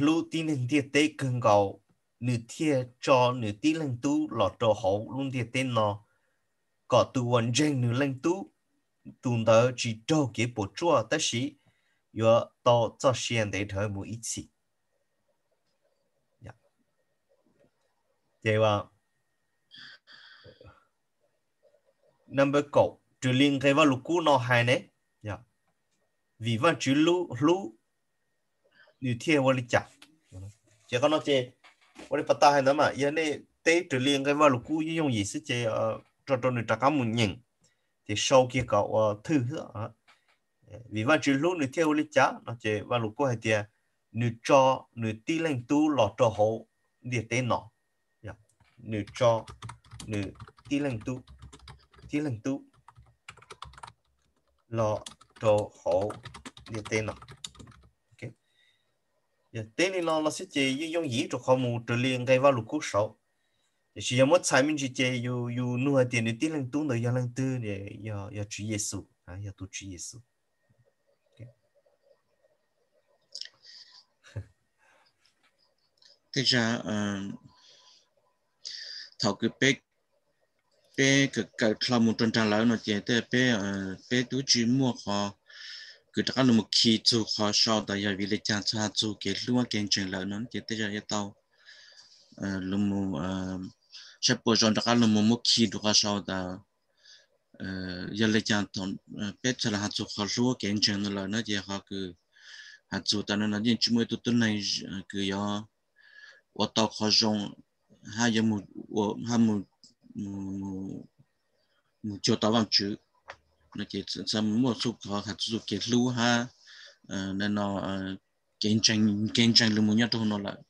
lưu tin lên tiệt tế cần cầu nửa tiệt cho nửa tí lên tú lọt trâu hậu luôn tiệt tên nó có tu vận trên nửa lên tu, tu tới chỉ trâu cái bộ chua tất sĩ do to cho xiên để thời mu ít xịt they were number cậu trừ liên cái vào lục cú nó hai nè yeah. Dạ. vì vẫn chữ lú lú như thế vô lý chả chỉ có nó chơi vô lý bắt hay nữa mà giờ này tế trừ liên cái vào lục cú dùng gì sẽ chơi cho cho người ta cá muốn nhìn thì sau khi cậu ờ, thư nữa ờ. vì vậy chữ lú như thế vô lý chả nó chế vào lúc cú hay tiền như cho như tí lên tu lọt cho hộ địa tế nọ nửa cho nửa tí lần tu tí lần tu lo đồ hộ giờ tên nào ok giờ tên này nó nó sẽ chơi những dòng gì cho không một trở liền cái vào lục quốc sáu giờ chỉ một sai mình chỉ chơi yo yo nuôi tiền để tí lần tu nữa giờ lần tư để giờ giờ chỉ Giêsu à giờ tu chỉ Giêsu Thực ra uh, thầu cứ bé bé cái cái làm một trận trận lão nó chỉ để bé ờ, bé tuổi chỉ mua họ cứ đặt nó một khi chú họ sau đó giờ vì lấy chăn cho họ chú cái luôn cái chuyện lão nó chỉ để giờ cái tàu luôn một sẽ bổ sung đặt nó một một khi đó sau đó ờ, giờ lấy chăn thằng ờ, bé cho là họ chú họ luôn cái chuyện lão nó chỉ họ cứ họ chú ta nó nói chuyện chúng tôi tuần này cứ do 我到高中还有木我还木木木教导往住，那给咱们莫做搞还做给路哈，呃，那那竞争竞争了么样都那了，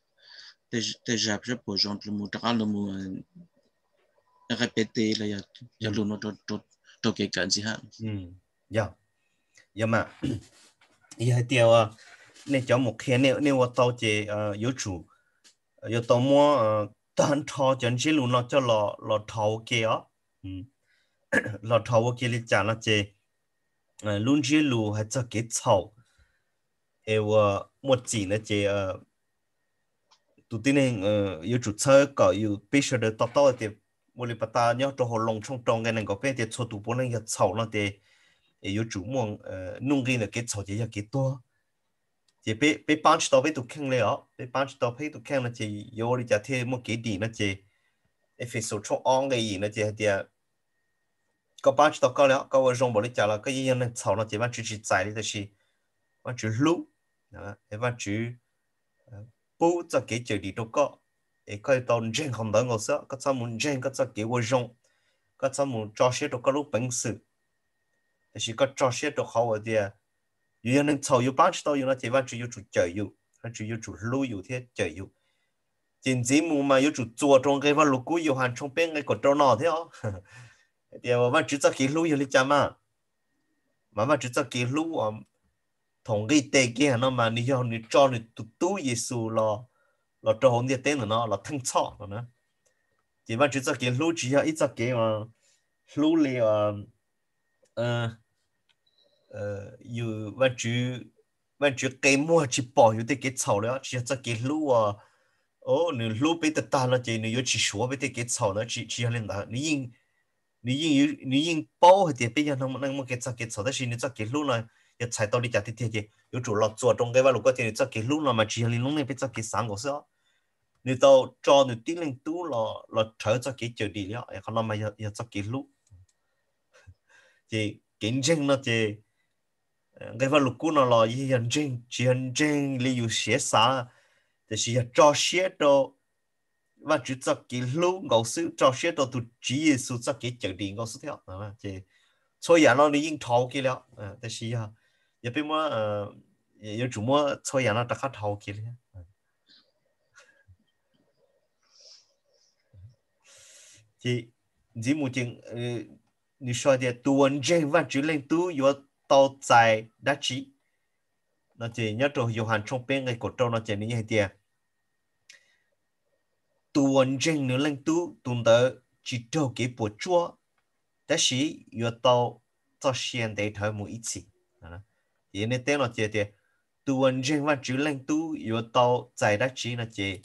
但是但是还不是不像了么，这个了么，那个别的了呀，要路那都都都给干起哈。嗯，要，要嘛，也还掉啊，那叫木看那那我到这呃有主，有到么呃。tàn thọ chân chế lù nó cho lò lò thầu kia lò thầu kia lý chả nó chế luôn chế lù hay cho cái thầu em một chỉ nó chế tụi tin hình yêu chủ sơ có yêu bây giờ được tao tao thì một lần bắt ta nhớ cho họ long trong trong cái này có phải thì cho tụi bố nó nhập thầu nó thì yêu chủ muốn nung cái là cái thầu chỉ là cái to chỉ bị bị bán cho với tụ kinh lệ ó bị bán cho với tụ kinh là chỉ yo đi chả thêm mua cái gì nó chỉ Efeso cho on cái gì nó chỉ thì à, có bán cho có lẽ có vợ chồng bỏ đi chả là cái gì nó sau nó chỉ bán chỉ chỉ giải đi là chỉ bán chỉ lú đó bán chỉ bố cho cái chữ đi đâu có ấy coi tao trên không đỡ ngồi sợ có sao muốn trên có sao cái vợ chồng có sao muốn cho xe đâu có lúc bệnh sự là chỉ có cho xe đâu khó ở địa 有人能操有帮助到有那这把只有主教有，还只有主路有天教有。tiền chỉ mù mà chủ chùa trong cái và lục cú hoàn trong bên cái cột trâu nọ thế ó thì mà chỉ cho kỹ lưu yêu lịch mà mà mà chỉ cho kỹ lưu ở thằng cái tê kia nó mà ni cho ni cho ni tu tu lo lo cho hồn địa tên nó lo thăng chọ nó nữa thì mà chỉ cho kỹ lưu chỉ cho ít cho mà lưu li ờ 有问住问住给么去包有的给炒了，只这给路啊，哦，你路被得打了的，你又去学被得给炒了，只只要你拿你应你应有你应包的，别人那么那么给这给炒，但是你这给路呢，也踩到你家的天天，有主了做中给外路个天，这给路了嘛，只要你弄那被这给三个是啊。你到 cho 你 tiếng lên tú là là trở cho cái chờ đi đó, còn nó mà giờ giờ cho cái lúc thì kiến riêng nó thì Ờ, cái vật lục nó lo gì hiện trên hiện trên lý dụ xé xả thì chỉ là cho xé đồ và chú cho cái lũ ngầu sư cho xé đồ tụ chỉ là số cho cái chẳng đi ngầu sư theo mà chỉ cho nhà ờ, nó đi yên thầu kia 了 à ờ, thì chỉ là giờ bên mà à, giờ chủ mà cho nhà nó đặt khát cái kia 了 thì chỉ một chuyện như sao thì tuần trên và chỉ lên tu rồi tàu dài đá trí nó chỉ nhớ rồi dù hàn trong bên người cổ trâu nó chỉ như thế tiền tuần trên nữa lên tu tuần tới chỉ trâu cái bộ chúa đó chỉ yêu tàu cho xiên để thời một ít gì thì nên tên nó chỉ tiền tuần trên văn chữ lên tu yêu tàu dài đá trí nó chỉ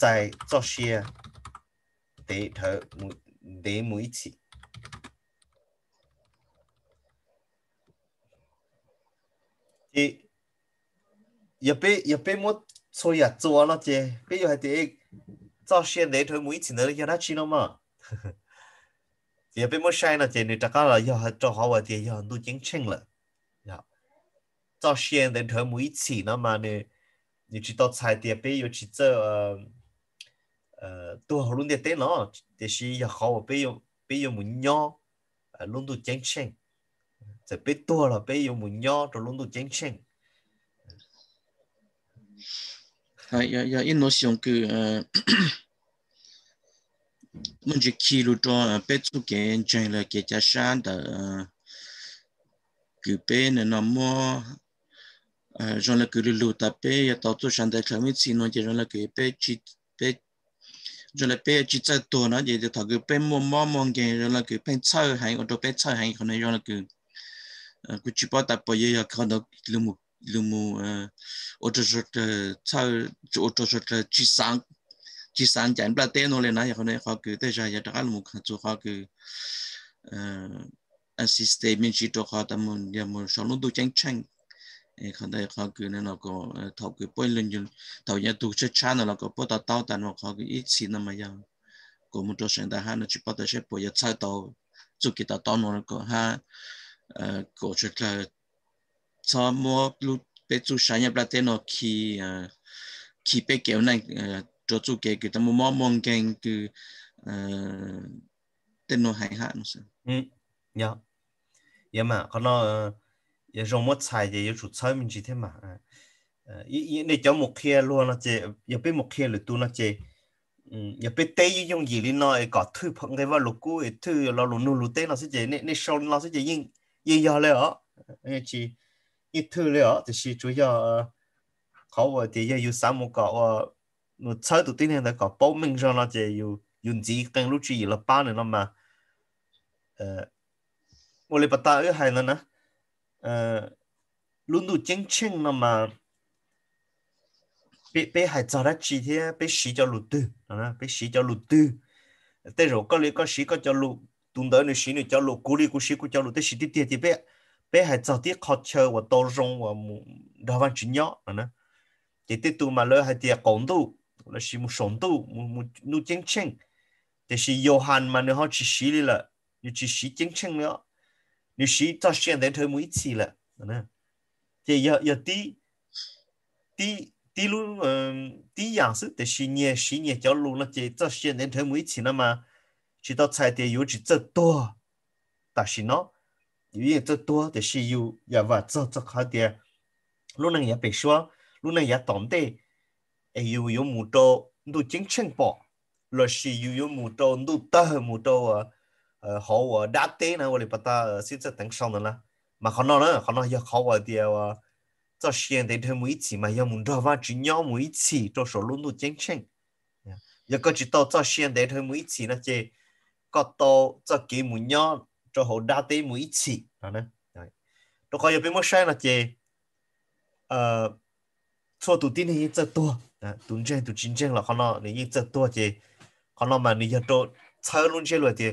dài cho xiên để thời để một ít gì chị giờ bé giờ bé muốn soi nhà chùa nó chứ bây giờ thì cho xe để thôi mũi chỉ nữa cho nó chi nó mà giờ bé muốn sai nó chứ này chắc là giờ cho họ vậy thì giờ tôi chính chính rồi, cho xe để thôi mũi chỉ nó mà này như chỉ tao xài tiền bây giờ chỉ cho tôi học luôn để tên nó để xí giờ họ bây giờ bây giờ muốn nhau ờ, luôn tôi chính chính sẽ bé tua là bé yêu muốn nhau rồi luôn tụ chiến tranh hay ya ya in nói xong cứ ờ, mình chỉ khi lúc đó bé tu kiện tranh là cái cha sáng đó ờ, cứ bé nên nó mua ờ, rồi là cứ lulu ta bé ya dạ, tao tu sáng đại khám xin nó chỉ rồi là dạ, cái bé chỉ bé rồi là bé chỉ chơi tổ nó vậy thì thằng cứ bé mua mua mong cái rồi là cứ bé chơi hay ở đó bé chơi hay còn này rồi là cứ ku chipa ta pa ye ya khanda lumu lumu oto shot cha oto shot chi sang chi sang jan bla te no le na ya khone kha ku te ja ya ta lumu kha chu kha ku assiste min chi to kha ta mun ya mun shalon do chang chang khanda ya kha ku ne na ko thau ku poin len jul thau ya tu che cha na ko po ta tao ta no kha ku i chi na ma ya ko mu to shang da ha na chi pa ta she po ya cha to chu ki ta ta no ko ha Ờ, cổ chức là cho mua lúc bé chú sáng nhập là tên nó khi ờ, khi bé kéo này cho ờ, chú kế cứ tao mua mong keng từ tên nó hay hạn nữa ừ dạ dạ mà có nó giờ dạ rong mất xài thì giờ chuột xài mình chỉ thế mà à. ý này cho một kia luôn nó chơi giờ dạ biết một kia là tu nó chơi giờ ừ, dạ biết tê dùng gì đi nó có thứ phận cái vào lục cũ thứ lo lù nô lù tê nó sẽ chơi nên nên sau nó sẽ chơi nhưng 一要了，因为去一头了，就是主要考我第一有三么个我，我猜到今天那个报名上了就有有几跟录取了八年了嘛，呃，我来把大二还了呢，呃，轮到进清了嘛。被被还找他几天被洗脚路对，啊，被洗脚路对，但是我这里个洗个脚路 tung đỡ nữa xin nữa cho lũ cú đi cú xí cú cho lũ tới xí tiết thì bé bé hãy cho tiết khó chờ và to rong và đào văn chỉ nhỏ nữa chỉ tiết tụi mà lỡ hay tiệt cổng tu là xí mù sống tu mù mù nu chén chén thì xí yêu hàn mà nữa họ chỉ xí đi là như chỉ xí chén chén nữa như xí cho xem đến thời mới ít là nữa thì giờ giờ tí tí tí luôn tí yàng sự thì xí nhẹ xí nhẹ cho luôn là chỉ cho xem đến thời ít chỉ nữa mà chỉ đó sai thì yêu chỉ rất đa ta xin nó yêu yên rất đa thì chỉ yêu và và rất rất khó thì lúc này 也别说 lúc này 也懂得哎有有木多都真诚吧若是有有木多都得木多啊呃好我大爹呢我哩把他现在等上的了嘛可能呢可能也好我爹啊做实验得他每次嘛要木多话只要每次做手路都真诚也个知道做实验得他每次那些。có tổ cho kỹ mũi nhỏ cho hộ đa tí mũi chỉ đó nè coi có bên một sai là gì ờ cho tụi tin này rất to tụi chân tụi chính chân là họ nó này rất to gì họ nó mà này cho cho chơi luôn chơi luôn thì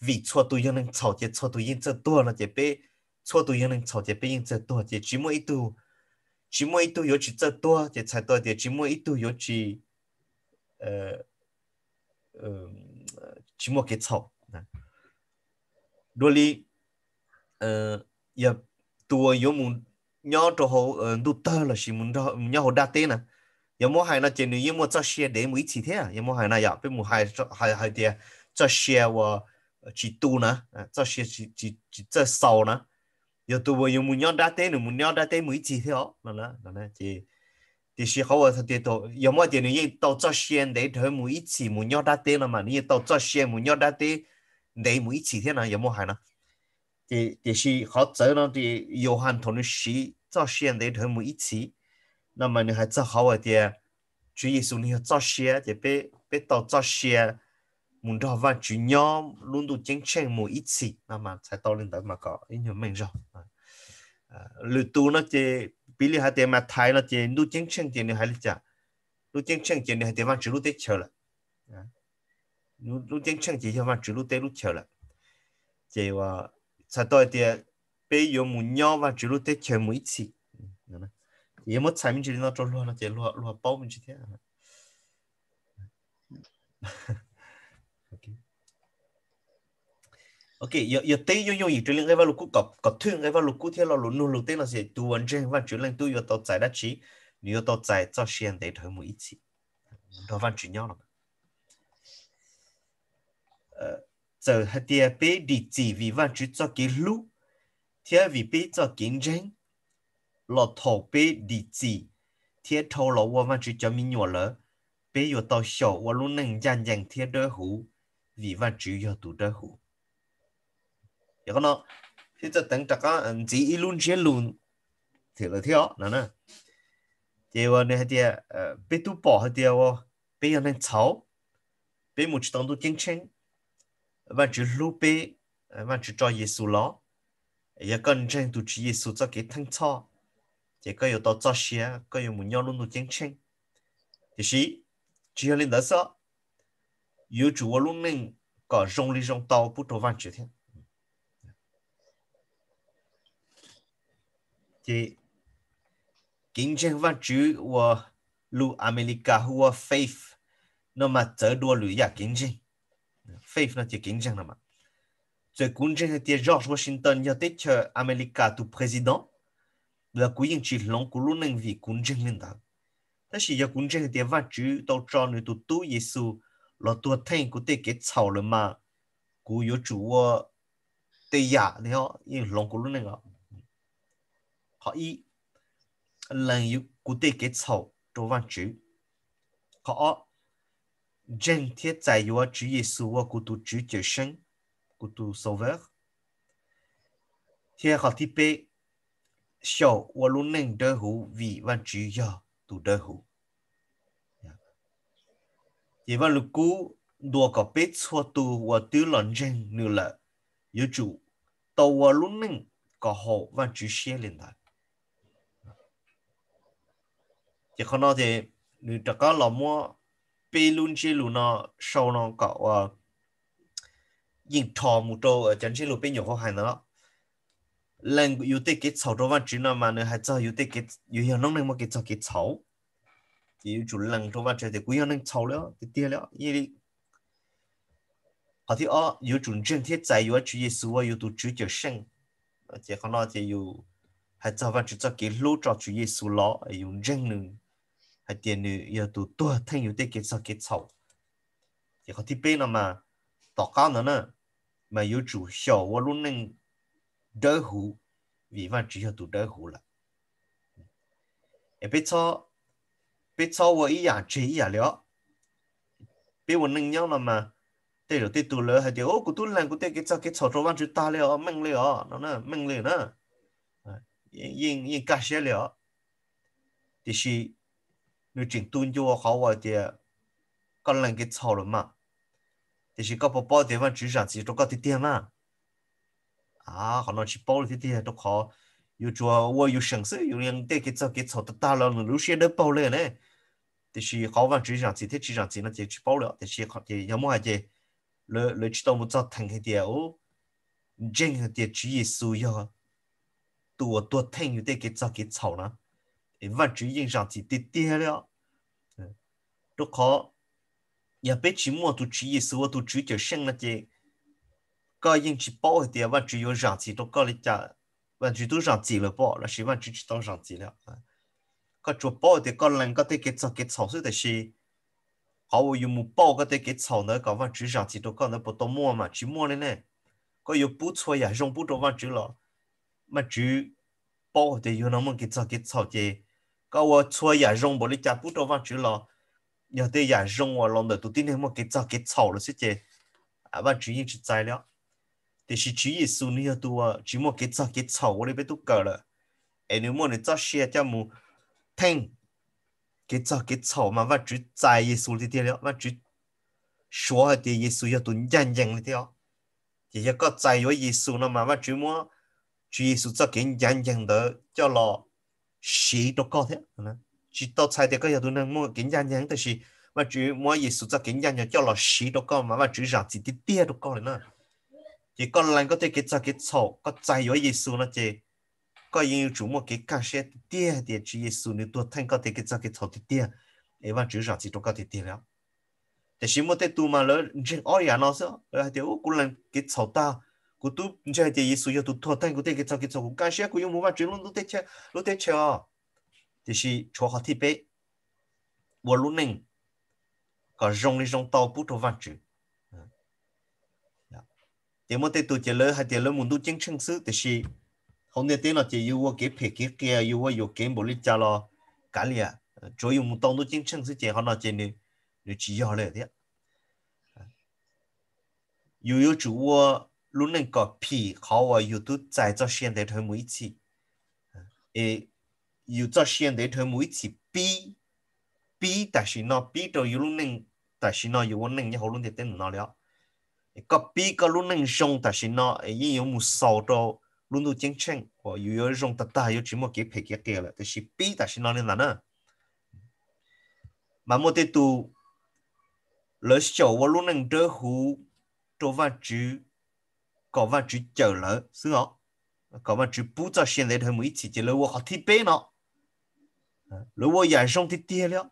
vì cho tụi nhân nên chào chơi cho tụi nhân rất to là gì bé cho tụi nhân nên chào chơi bé nhân rất to chỉ chỉ mỗi tụ chỉ mỗi tụ yếu chỉ rất to chỉ 才多点只 mỗi tụ yếu chỉ ờ chỉ một cái chậu đôi li ờ giờ tua yếu muốn nhỏ cho hồ đu tơ là chỉ muốn cho nhỏ hồ đặt tên à giờ mua hai nó chỉ nếu mua cho xe để mới chỉ thế à giờ mua hai này giờ bên mua hai hai hai tiền cho xe và ờ, chỉ tu nữa à, cho xe chỉ chỉ chỉ cho sau nữa giờ tua yếu muốn nhỏ đặt tên nữa muốn nhỏ đa tên mới chỉ thế à, là là là chỉ thì sẽ khó hơn thì tổ 有么点你到这先得和每一起母鸟大爹了嘛？你到这先母鸟大爹得每一起天呢有么还呢？thì thì sẽ khó trở nó thì 有很多的事这先得和每一起，那么你还这好一点，主耶稣你要这些就别别到这些，母鸟和主鸟轮到真正每一起，那么才到领导嘛搞，因为没着啊，旅途那些。比利还得嘛抬了点，路经城点的还得讲，路经城点的还得往直路得桥了，啊，路路经城点要往直路得路桥了，这话才到点被有木鸟往直路得桥没起，那么也没产品这里那做落了，这落落包面这天，哈哈。ok giờ giờ tây yo yo gì truyền lên cái vào lục cú cọp cọp thương cái vào lục cú thì là lục nô lục tây là sẽ tu anh trên và truyền lên tu yo tao giải đắc chí yo tao giải cho xiên để thôi một ít chỉ đó văn chuyển nhau rồi ờ, giờ hạt tiền bé đi chỉ vì văn chuyển cho cái lũ thế vì bé cho kiến tranh lọ thổ bé đi chỉ thế thâu lọ qua văn chuyển cho mình nhỏ lỡ bé yo tao sầu qua luôn nâng gian dàng thế đỡ hủ vì văn chuyển yo tụ đỡ hủ 有可能现在等大家嗯，只一轮接轮，跳了跳，哪能？结果呢，还得呃，被都包还得哦，被人能吵，被母亲当都进城，完就路被，完就找耶稣了，也跟人都去耶稣这给腾吵，结果又到早些，个又母娘路都进城，就是只要领导说，有主我路能搞容力容到不多万几天。thì kinh doanh văn chữ của lu America hua faith nó mà trở đua lưỡi giả kinh doanh faith nó chỉ kinh doanh là mà rồi cũng chính thì George Washington giờ tết chờ America tu president là cuối những chỉ lòng của luôn nên vì cũng chính lên đó thế thì giờ cũng chính thì văn chữ tao cho người tu tu Giêsu là tu thành của tết cái sầu rồi mà của yếu chủ ờ, tây giả dạ, thì họ những lòng của luôn nên đó họ y lần yêu cụ thể cái sầu đồ văn chữ họ dân thiết tại yêu chữ Giêsu và cụ tu chữ chữ sinh cụ tu Sauveur thiết họ tiếp bê sau và luôn nâng đỡ hữu vì văn chữ do tu đỡ hữu dạ. thì văn lục cú đùa có bê xua tu và tư lần dân nữa là yêu chủ tàu và luôn nâng có họ văn chữ xe lên lại chỉ còn nó thì người ta có lòng mua bê luôn chỉ luôn nó sau nó có à ờ, nhìn thò một trâu ở chân chỉ luôn bên nhiều hàng nữa lần yêu thích cái sầu đó mà chỉ là mà nữa hay cho yêu thích cái yêu hiểu nông nông mà cái cho cái sầu chỉ chủ lần đó mà chơi thì quý hơn nông sầu nữa thì tiếc nữa như đi họ thì ờ, ở yêu chuẩn chân thiết tại yêu chủ Giêsu sửa yêu tu chủ Chúa sinh chỉ còn nó thì yêu hay cho và chỉ cho cái lô cho chủ sửa lo yêu chân nữa hai tiền nữ giờ tụ tua thanh yếu tê kết sao kết sau thì họ thiết bị nào mà tỏ cao nữa nè mà yêu chủ hiểu và luôn nên đỡ hủ vì vậy chỉ có tụ đỡ hủ là biết cho biết cho và ý giả chỉ ý giả liệu biết vấn nâng nhau là mà tê rồi tê tụ lỡ hay tê ô cụ tụ lần cụ tê kết sao kết sau rồi văn chữ ta liệu mình liệu nó nè mình liệu nè yên yên yên cả xe liệu thì นูจิงตุนอยู่ว่าเขาว่าเดียก็เล่นกิจเขาหรือมั้งแต่สิก็พอพอเดี๋ยวมันจีสันสิตัวก็ติดเดียมั้งอ่าขอนอนชิปอลติดเดียตัวเขาอยู่จัวว่าอยู่เฉิงซื่ออยู่เรื่องเด็กกิจกิจเขาตัดตาเราหนูรู้เชื่อเด็กเปล่าเลยเนี่ยแต่สิเขาว่าจีสันสิที่จีสันสินั่นเดียชิปอลเลยแต่สิเขาเดียยังไม่เดียเลยเลยชิโตมุจัดทั้งเดียวจริงเดียจีสุยาตัวตัวทั้งอยู่เด็กกิจกิจเขานะไอ้วันจียิง上去跌跌了。都可也别去摸土去，也是我土去就生了这，个人去包一点，我只有上去都搞了家，我只都上去了包，那是我只去到上去了啊。个做包的个人个对给做给草水的是，好我有木包个对给草呢，个我只上去都搞那不多摸嘛，去摸了呢，个又不错呀，用不着我只了，我只包的有那么给做给草的，个我错呀，用不了家不着我只了。有的也用我弄的，都今天么给早给炒了些些，啊，把主意就在了。但是主意数你要多，只么给早给炒我那边都够了。哎，你么你早些叫么听，给早给炒嘛，把主在耶稣里头了，把主说的耶稣要多认认里头，也要个在有耶稣了嘛，把主么主耶稣早给认认的叫了谁都搞的，嗯。chỉ tao sai thì cái giờ tụi mua kiến gian nhắn tới gì mà chỉ mỗi gì sụt ra kiến gian nhớ cho là xí đó con mà mà chỉ rằng chỉ tí tia đó con nữa chỉ con lần có thể cái ra cái sổ có chạy với gì sụt nó chỉ có yêu chủ một cái cà xe tia thì chỉ gì sụt nữa tôi thanh có thể cái ra cái sổ tí tia ấy mà chỉ rằng chỉ đó có thể tia lắm thì chỉ một cái tu mà lỡ riêng ở nhà nó sao là thì cũng lần cái sổ ta cũng tu chỉ là cái gì sụt giờ tu thôi có thể cái ra cái sổ cà xe cũng yêu mua mà chỉ lúc tết chơi lúc tết chơi thì cho họ thi bê và lúc có rong đi rong tàu bút vào chữ dạ. thì một tế tụ chế lỡ hay tế lỡ muốn tu chân chân sự thì chỉ hôm nay là chỉ yêu qua cái phê cái kia yêu qua yêu cái bộ lịch cha lo cả liền chủ yếu muốn tông tu chân chân sự chế họ nói chế này để chỉ họ lại thế dạ. yêu yêu chủ qua lúc có phì họ yêu tu tại cho hiện đại thời mới chỉ 诶。Dạ. 有做现在他们一起比比，但是那比都有龙能，但是呢有我能，你好弄就等那了。个比个龙能上，但是那也有木少到龙都青城，或又有龙，但但还有只木给赔给给了。但是比，但是里哪那，那么的都，那小我龙能得虎，得万猪，搞万猪酒了，是不？搞万猪不做现在他们一起，就让我好疲惫了。如果人生的跌了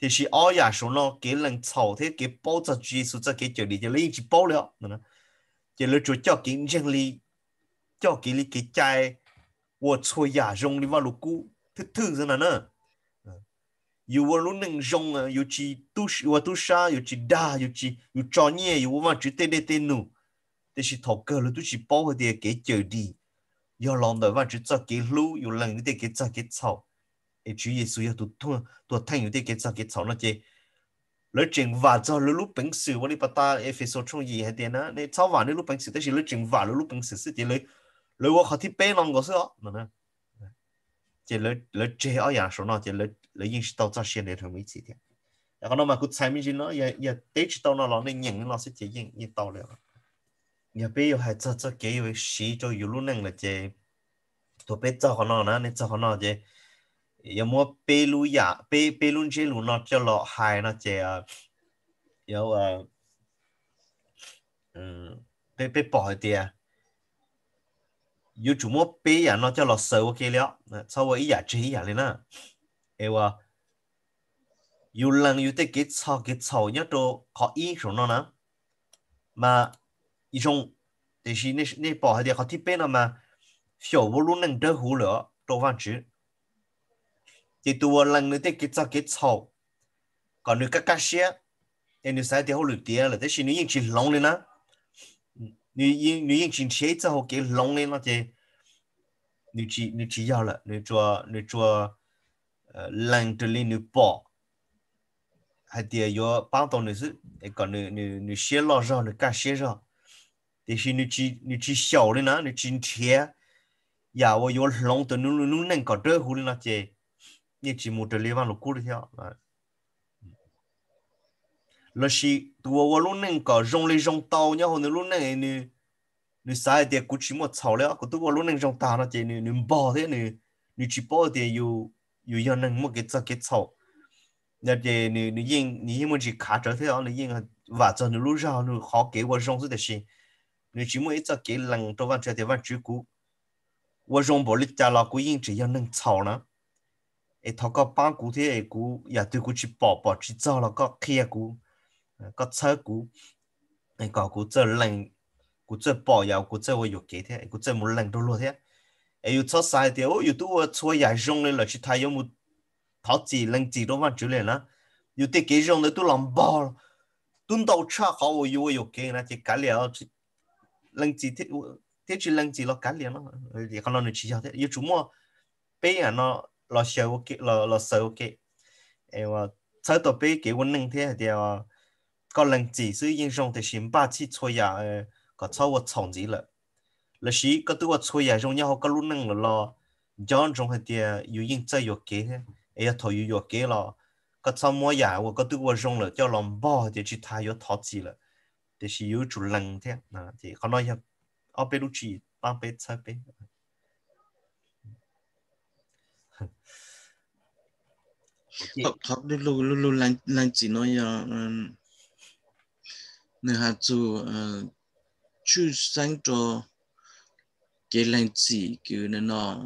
，thì chỉ ở nhà số nó cái lần sau thế cái bao giờ chỉ số cho cái chuyện đi cho lấy chỉ bao 了，那就留住叫给人力，叫给你给在我出牙用的话，如果 thứ thứ thế nào nữa yêu vợ luôn nâng rong à yêu chỉ tu yêu tu sa yêu chỉ đa yêu chỉ yêu cho nhẹ yêu mà chỉ tê đê tê nu thế chỉ thọ cơ là tu chỉ bao cái cái chờ đi yêu lòng đời mà chỉ cho cái lưu yêu lần cái cái cho cái sau e chú ý suy tu thua tu thành như thế cái sao cái sao nó chơi lỡ chừng và cho lỡ lúc bình sự vậy bắt ta e phải số chung gì hay tiền á nên sau và lỡ lúc bình sự tức là lỡ chừng và lỡ lúc bình sự sự chỉ lỡ lỡ có thể bé lòng có sữa mà nè chỉ lỡ lỡ chơi ở nhà số nó chỉ lỡ lỡ yên sự tao cho xem để thằng mấy chị thì và còn nó mà cứ xem mình chỉ nó giờ giờ tết tao nó nó nên nhận nó sẽ chỉ nhận nhận tao được giờ bây giờ hay cho cho cái gì cho yêu luôn năng là chơi tụi bé cho họ nó nè nên cho họ nó chơi 有么贝鲁亚贝贝鲁这路那叫老海那这啊，有啊，嗯，贝贝薄一点，有主么贝呀那叫老熟给了，那稍微一呀这一呀的呢，哎哇，有人有得给炒给炒，要都好英雄了呢，嘛，一种，但是那那薄一点好听贝了嘛，小乌路能得糊了，多放吃。chỉ tu lần nữa thì kết cho kết sầu còn nữa các cá xe em nữa sai thì hậu lụt tiền là thế thì nữ yên chỉ long lên á nữ yên nữ yên chỉ chế cho hậu cái long lên nó thế nữ chỉ nữ chỉ giàu là nữ cho nữ cho ờ, lần trở lên nữ bỏ hay thì yo bao tàu nữ sự còn nữ nữ nữ xe lo rồi nữ cá xe rồi thì khi nữ chỉ nữ chỉ giàu lên á nữ chỉ chế giàu yo lông từ nữ nữ nàng có đỡ lên nó như chỉ một trời văn lục cú đi theo là chỉ tôi tôi luôn nên có rong lên rong tàu nhá hồi nữa luôn nên nè nè sai thì cũng chỉ một sáu lẽ của tụi tôi luôn nên rong tàu nó chỉ nè nè bỏ thế nè nè chỉ bỏ thì yêu yêu nhân nên một cái sao cái sáu nè thì nè nè yên nè yên một chỉ khá trở thế đó nè yên và cho nè lúc ra nè khó kế qua rong rất là xí nè chỉ một ít cái lần trong văn chơi thì văn chữ cũ qua rong bỏ lịch trả là cũng yên chỉ nhân nên sáu nữa ไอ้ทก็ป้ากูที่ไอ้กูอยากตัวกูชิปอบปอชิเจ้าแล้วก็เคลียกูก็เชื่อกูไอ้ก็กูเจอแรงกูเจอปอยาวกูเจอว่าอยู่เกี่ยไอ้กูเจอมุนแรงตัวรัวเท่ไอ้อยู่ทศสายเดียวอยู่ตัวช่วยใหญ่ยงเลยเหรอชิทายยมุทอจีแรงจีตัวมันจุเลยนะอยู่ที่เกี่ยงเลยตัวลำบากตุ้นตัวช้าเขาอยู่ว่าอยู่เกี่ยนะที่กันเลยแรงจีที่ที่จีแรงจีเรากันเลยนะเดี๋ยวเขาเราเนี่ยชี้เอาเท่อยู่จุ่มว่าเป้อะเนาะ lo show ok, lo lo show ok, em à sau đó bây cái vấn năng thế thì à có lần chỉ sử dụng trong thì xin ba chỉ chơi à ờ, có sau vật trọng gì là là sĩ có tôi vật chơi à trong nhau có luôn năng là lo John trong thì yêu yên chơi yêu kế thế em thôi yêu yêu kế lo có mua mỗi giờ có tôi vật trong là cho làm bao thì chỉ thay yêu thọ gì là thì sự yêu chủ lần thế à thì có nói là ở bên lúc chỉ ba bên sai bên học học được lâu lâu lâu lan chỉ nói là ờ, người hạt dù ờ, chú sáng cho cái lan chỉ kiểu nên nó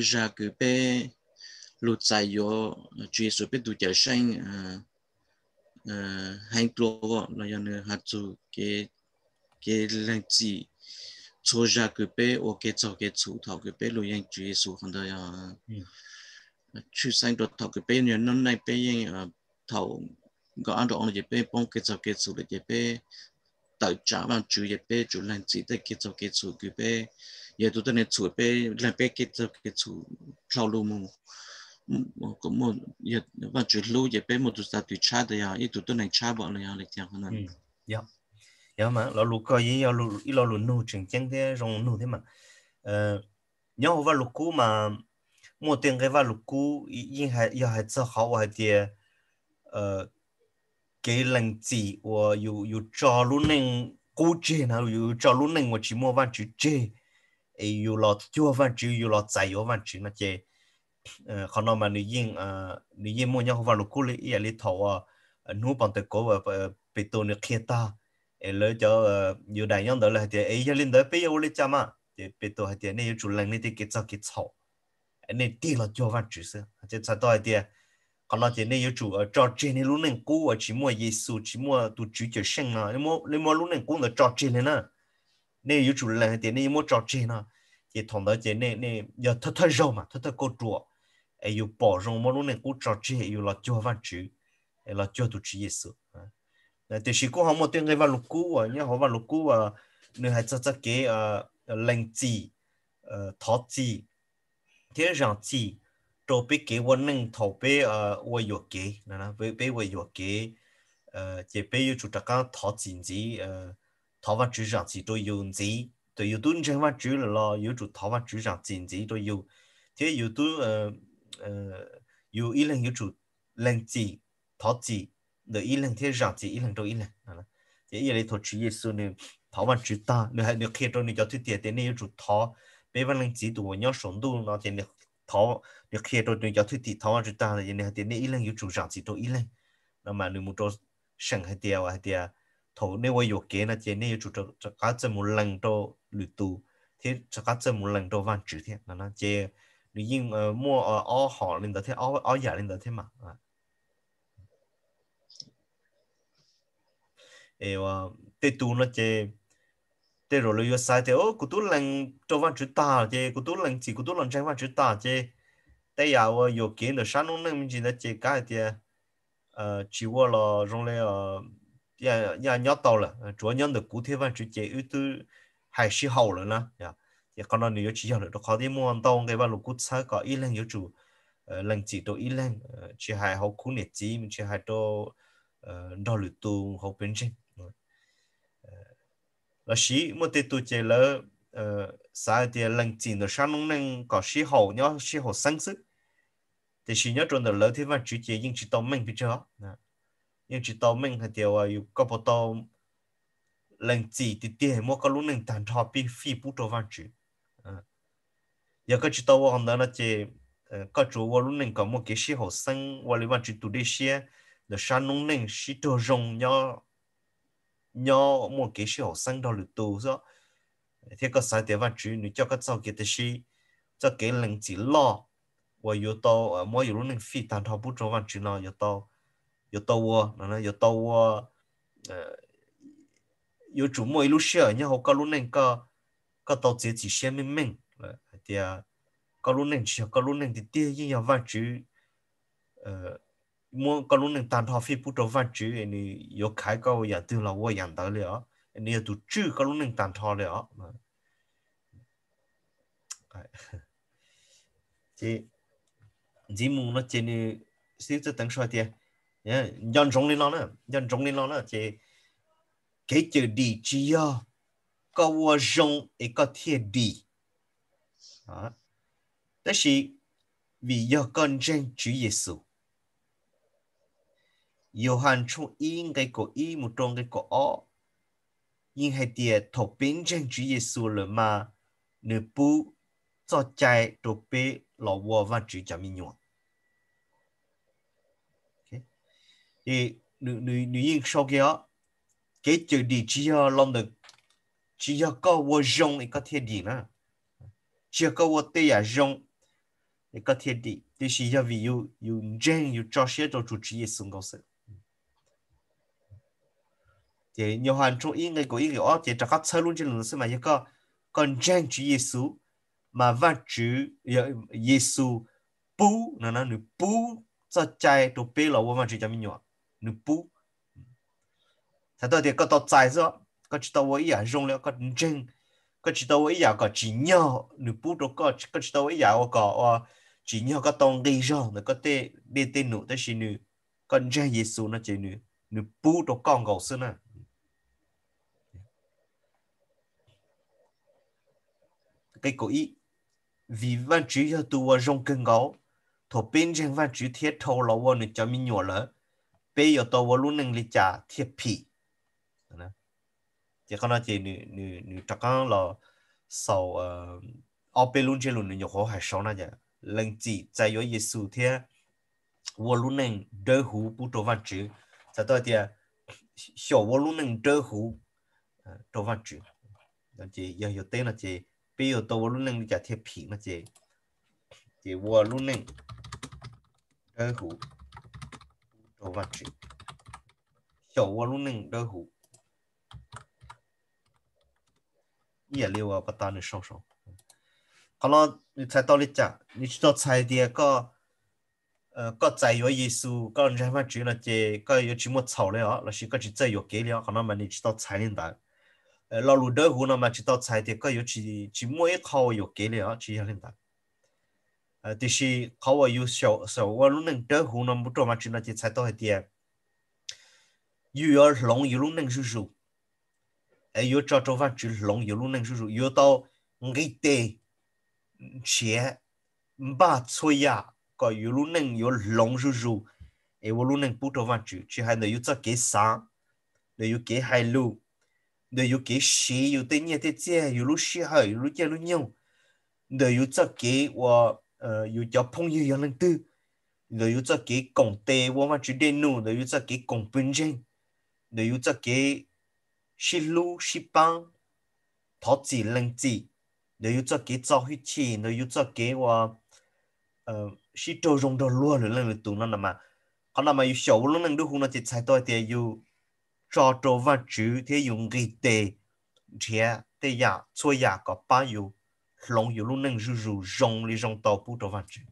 ra kiểu bé lột dài yo ờ, chuyện số bé tụi trẻ sinh hành lộ là người hạt dù cái cái lan chỉ cho ra kiểu bé ok cho cái chủ thảo kiểu bé lôi anh chuyện số không đó ya ừ chú sang đồ thầu cái bên này năm nay bên thầu có ăn đồ ăn gì bên bông kết hợp kết sụt gì bên tạo trả bằng chú gì bên chú làm gì để kết hợp kết sụt cái bên giờ tôi tên chú bên làm bên kết hợp kết sụt thầu luôn mù có một giờ và chú lưu gì bên một tụi ta tụi cha đấy à ít tụi tôi này cha bọn này à lịch chẳng hạn này dạ dạ mà lo lú coi gì lo lú lo lú nô chuyện chẳng thế rong nô thế mà nhau và lú cũ mà mua tiền cái vào lục cú hay giờ hay cho họ hay thì ờ cái lần gì của dù dù cho luôn nên cú chê nào dù cho luôn nên mà chỉ mua văn chữ chê ấy dù lo chua văn chữ dù lo giải yếu văn chữ nó chê nói mà nếu yên nếu yên mua nhau vào lục cú lấy ý là lấy thầu nu bằng và bị tổn được kia ta lấy cho dù đại nhân đó là thì ấy cho lên tới bây giờ lấy chăm à thì bị tổn thì này chủ lần này thì kết cho kết sổ nên đi là cho văn chữ sư chứ sao tôi thì còn là thì nên yêu chủ ở cho chơi này lúc này cũ ở chỉ mua Giêsu chỉ mua tụ chữ chữ sinh nó nên mua nên mua lúc này cũng là trò chơi này nè nên yêu chủ là thì nên mua cho chơi nó thì thằng đó thì nên nên giờ thật thật rau mà thật thật cô chùa ấy yêu bỏ rau mua lúc này cũng cho chơi yêu là cho văn chữ ấy là cho tụ chữ Giêsu thì chỉ cũng không một tiếng người vào lục cũ à, nhá họ vào lục cũ à, nơi hai chắc chắc cái à, lệnh à, thọ gì thế rằng chỉ trò bé cái quân nâng thầu bé ở quay yo kế nè nè bé bé quay yo kế ờ chế bé yo chủ trạc cái thọ chính gì ờ thọ văn chữ rằng chỉ tôi dùng gì tôi yêu tuân chân văn chữ là lo yêu chủ thọ văn chữ rằng chính gì tôi yêu thế yêu tu ờ ờ yêu ý lần yêu chủ lần gì thọ gì để ý lần thế rằng chỉ ý lần tôi ý lần nè nè thế giờ đây thọ chữ Giêsu nè thọ văn chữ ta nữa hay nữa kê tôi nữa cho thứ tiền thế nè yêu chủ thọ mấy văn lên chỉ tụ nhau sống đủ nó thì được tháo được khi tôi tôi giáo thuyết thì tháo chúng ta là thì này thì này ít lên yếu chủ sản chỉ tụ ít lên nó mà nếu một chỗ sẵn hay tiêu hay tiêu thầu nếu quay dục kế là chỉ yếu chủ cho cho cá chân một lần cho lụt tụ thế cho các chân một lần cho văn chữ thế là nó chế nếu như mua ở ở họ lên đó thế ở ở giả lên đó thế mà ê tê tụ nó chế thế rồi lấy sai thế ô cụ tú lần trong văn chữ ta chứ cụ tú lần chỉ cụ tú lần trong văn chữ ta chứ tại giờ ở yêu kiến được sáng nông nên mình chỉ là cái thì ờ chỉ qua là trong này ờ nhà nhà nhớ tàu là ờ, chủ nhân được cụ thể văn chữ chế ưu tư hay sĩ hậu rồi nè thì con nó nếu chỉ hiểu được khó thì mua ăn tông cái văn lục cụ sai có ít lần yếu chủ ờ, lần chỉ tôi ít lần ờ, chỉ hay hậu cụ nhiệt chỉ mình chỉ hay tôi đó lụt tu hậu bên trên ở xí một tê tu chế lỡ xã thì lần chỉ được sáng nông năng có xí hậu nhớ xí hậu sáng sức thì xí nhớ trốn được lỡ thì mà chỉ chế nhưng chỉ tao mình biết chưa nhưng chỉ tao mình thì điều à yêu có bộ tao lần chỉ thì tiền mua có lúc nên tàn thọ bị phi bút cho văn chữ giờ có chỉ tao hôm đó nó chế ờ, có chú vào lúc nên có một cái xí hậu sáng vào lúc văn chữ tu đi xí được sáng nông năng xí đồ rồng nhớ nhỏ một cái sự học sang đó là tù rồi thế có sai thế văn chú nữ cho các cháu kia thế gì cho cái lần chỉ lo và yếu tố ờ, mỗi yếu lúc này phi tàn thọ bút cho văn chú nó yếu tố yếu tố vua nó nói yếu tố vua ờ, yếu chủ mỗi lúc sửa nhau các lúc này có có tàu chế chỉ xem mình mình ờ, thì có lúc này chỉ có lúc này thì tiếc nhưng văn và chú mua có lúc nên tàn thọ phi bút trâu văn chữ anh đi yêu khái câu giờ từ là vô dạng tới liệu anh đi tu chữ có lúc nên tàn thọ liệu chị chỉ muốn nói chuyện như xíu tới tăng soi tiền nhá dân trống lên nó nữa dân trống lên nó nữa chị cái chữ đi chỉ yo có vô rong ấy có thiên đi đó đó là vì do con tranh chữ Giêsu Johan chung in cái cổ y một trong cái cổ ó, nhưng hai tiệt thổ biến trên Chúa Giêsu lời mà nữ bu cho chạy đồ bê lò vua và chữ chả mi nhuận thì nữ nữ nữ yên sau kia cái chữ đi chỉ là lòng được chỉ là có vô vua rong cái thiên địa nữa chỉ có vô tây à thì có thể đi, dạ thì chỉ là ví dụ, yêu gen yêu cho sẽ cho chủ chỉ là sung cao sự thì nhiều hoàn trong ý người của ý kiểu thì chắc có sơ luôn trên lần mà có con trang chữ Giêsu mà và chữ Giêsu bú nó nó nữ bú cho chạy đồ bê lẩu mà chữ cho mình nhỏ nữ bú thế tôi thì có tao chạy rồi có chỉ tao ấy giả dùng liệu có trang có chỉ tao ấy giả có chỉ nhỏ nữ bú đó có có chỉ tao ấy giả có chỉ nhỏ có tông đi rồi nó có tê đi tê nữ tới xin nụ con trang Giêsu nó chỉ nụ nụ bú đó con gấu xưa nè cái cối vì văn chữ cho tôi rong cân gấu thổ bên trên văn chữ thiết thâu lâu vào nên cho mình nhỏ lỡ bây giờ tôi vào luôn năng lý trả thiết phì chỉ có nói chỉ nữ nữ nữ chắc là sau ở bên luôn trên luôn nữ nhỏ hay sau này lần chỉ chạy yếu Giêsu thế vào luôn năng đỡ hú bút đồ văn chữ sau ờ, đó thì hiểu vào luôn năng đỡ hú đồ văn chữ đó chỉ giờ hiểu tên là chỉ 比如，我轮轮子叫铁皮嘛，姐，姐我轮轮子，然后，多弯曲，小我轮轮子，然后，你得留啊，不断的收收。好了，你才到你家，你知道菜地啊，搞，呃，搞菜药意思，搞人家那块了那个搞有几炒了料，那些搞几只药给了，好嘛嘛，你知道菜林单。lo lu đỡ hú nó mà chỉ tao xài thì có yếu chỉ chỉ mỗi khâu yếu kỹ liệu chỉ lên ta thì khi khâu yếu sầu sầu qua lúc nâng đỡ hú nó một chỗ mà chỉ nó chỉ xài tao hết tiệt yếu ở lòng yếu lúc nâng rú rú ấy yếu cho cho phát chỉ lòng yếu luôn nâng rú rú yếu tao ngay tê chia ba chui ya có yếu lúc nâng yếu lòng rú rú ấy vô lúc nâng bút cho chỉ chỉ hay là yếu cho kế sáng để yếu kế hai lúc đời yêu kế sĩ yêu tên nhà thế chế yêu lúc sĩ hay yêu lúc chế lúc nhau đời yêu cho kế và ờ, yêu cho phong yêu yêu lần tư đời yêu cho kế cổng tê và mà chỉ đến nô đời yêu cho kế cổng bên trên đời yêu cho kế xí lu sĩ bang thọ chỉ lần chỉ đời yêu cho kế cho huy chỉ đời yêu cho kế và sĩ ờ, trâu rong đồ luôn rồi lần lượt tụ nó là mà còn là mà yêu xấu luôn lần đứa hùng nó chỉ sai tôi thì yêu cho trâu văn chữ thế dùng cái tê thế tê ya cho ya có bao nhiêu lòng yêu luôn nên rú rú rong li rong tàu bút trâu văn chữ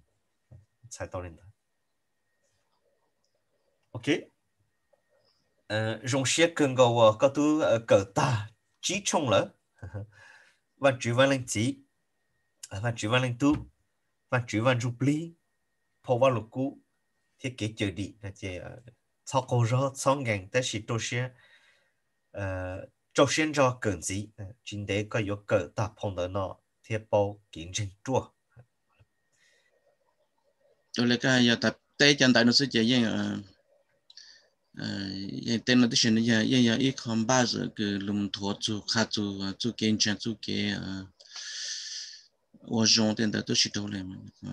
sai tao lên đó ok ờ, rong xe cần gầu có tu ờ, cỡ ta chỉ trông lỡ văn chữ văn lên chỉ ờ, văn chữ văn lên tu văn chữ văn rú pli phô văn lục cũ thiết kế chờ đi là chơi thì 操高热操硬，但是都是呃，首先要根基，今天个有个大碰到那贴包竞争多。tôi lấy cái giờ tập tế chân tại nó sẽ chạy yên yên tên nó tức là giờ yên giờ ít còn ba giờ cứ lùm thua chú khá chú chú kiến chân chú cái ô dùng tên đó tôi sẽ đâu lên mà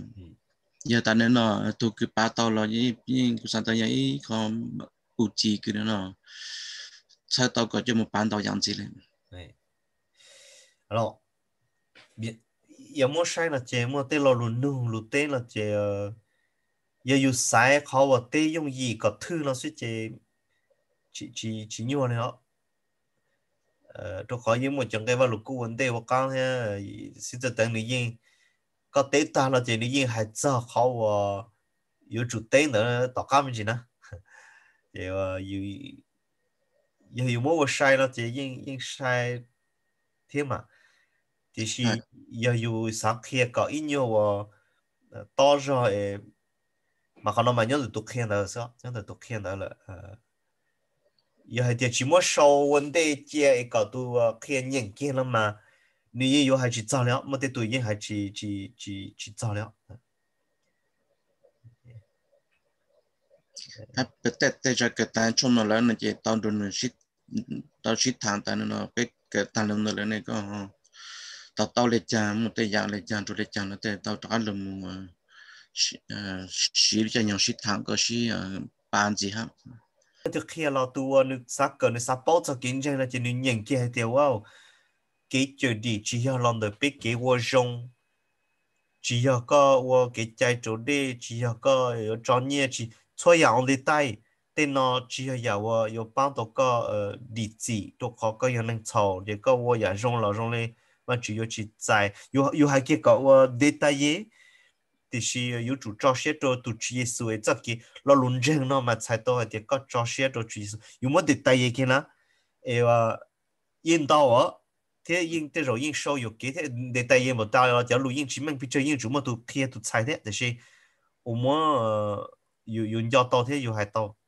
giờ dạ, ta nên nó tôi cứ ba tàu lo như nhưng cũng sang tới ấy còn u chi cứ nó sao tàu có cho một bán tàu dạng gì lên alo biết giờ mua sai là chế mua tên là luôn nu luôn tên là chế giờ dù sai khó và tên dùng gì có thư nó sẽ chế chỉ chỉ chỉ như này đó ờ, tôi có những một trong cái vào lục cú vấn đề và con ha xin cho tên người riêng 搞对大了点的人还只好我有做对的到下面去呢，对哇，有有有莫我晒了，这阴阴晒天嘛，就是要有上课搞阴雨哇，到时候诶，麦看到伢子都看到是吧？伢子都看到了，呃，又还天气莫少，温带节搞到开阴天了嘛。你也有还去照料，没得对也还去去去去照料。他不带带着个单出门了，那就当中呢是到去谈谈的呢，被个谈论的那个哈，到到了讲，没得养了讲，就了讲了得到抓了么？是呃，是讲用是谈个是呃班级哈。就看老多，你啥个你啥包子，今天那就你年纪还大哦。cái chỗ đi chỉ cho lòng được biết cái vô rong chỉ cho có vô cái trái chủ đi chỉ cho có cho trong nhà chỉ cho giàu đi tay tên nó chỉ cho giàu vô có bao đồ có ở chỉ đồ có có những năng thầu để có vô giàu rong là rong lên mà chỉ có chỉ trái có có hai cái có vô detail thì chỉ có chủ cho xe đồ tụ chỉ số ấy chắc cái lo luôn riêng nó mà chạy tới thì có cho xe đồ chỉ số có một detail cái na ấy yên đâu thế yên thế rồi yên sâu dục kỹ thế để tay yên một tao là cháu lùi yên chỉ mang picture yên chúng mà tụ kia tụ sai thế thế chứ ôm mà yêu yêu nhau to thế yêu hai to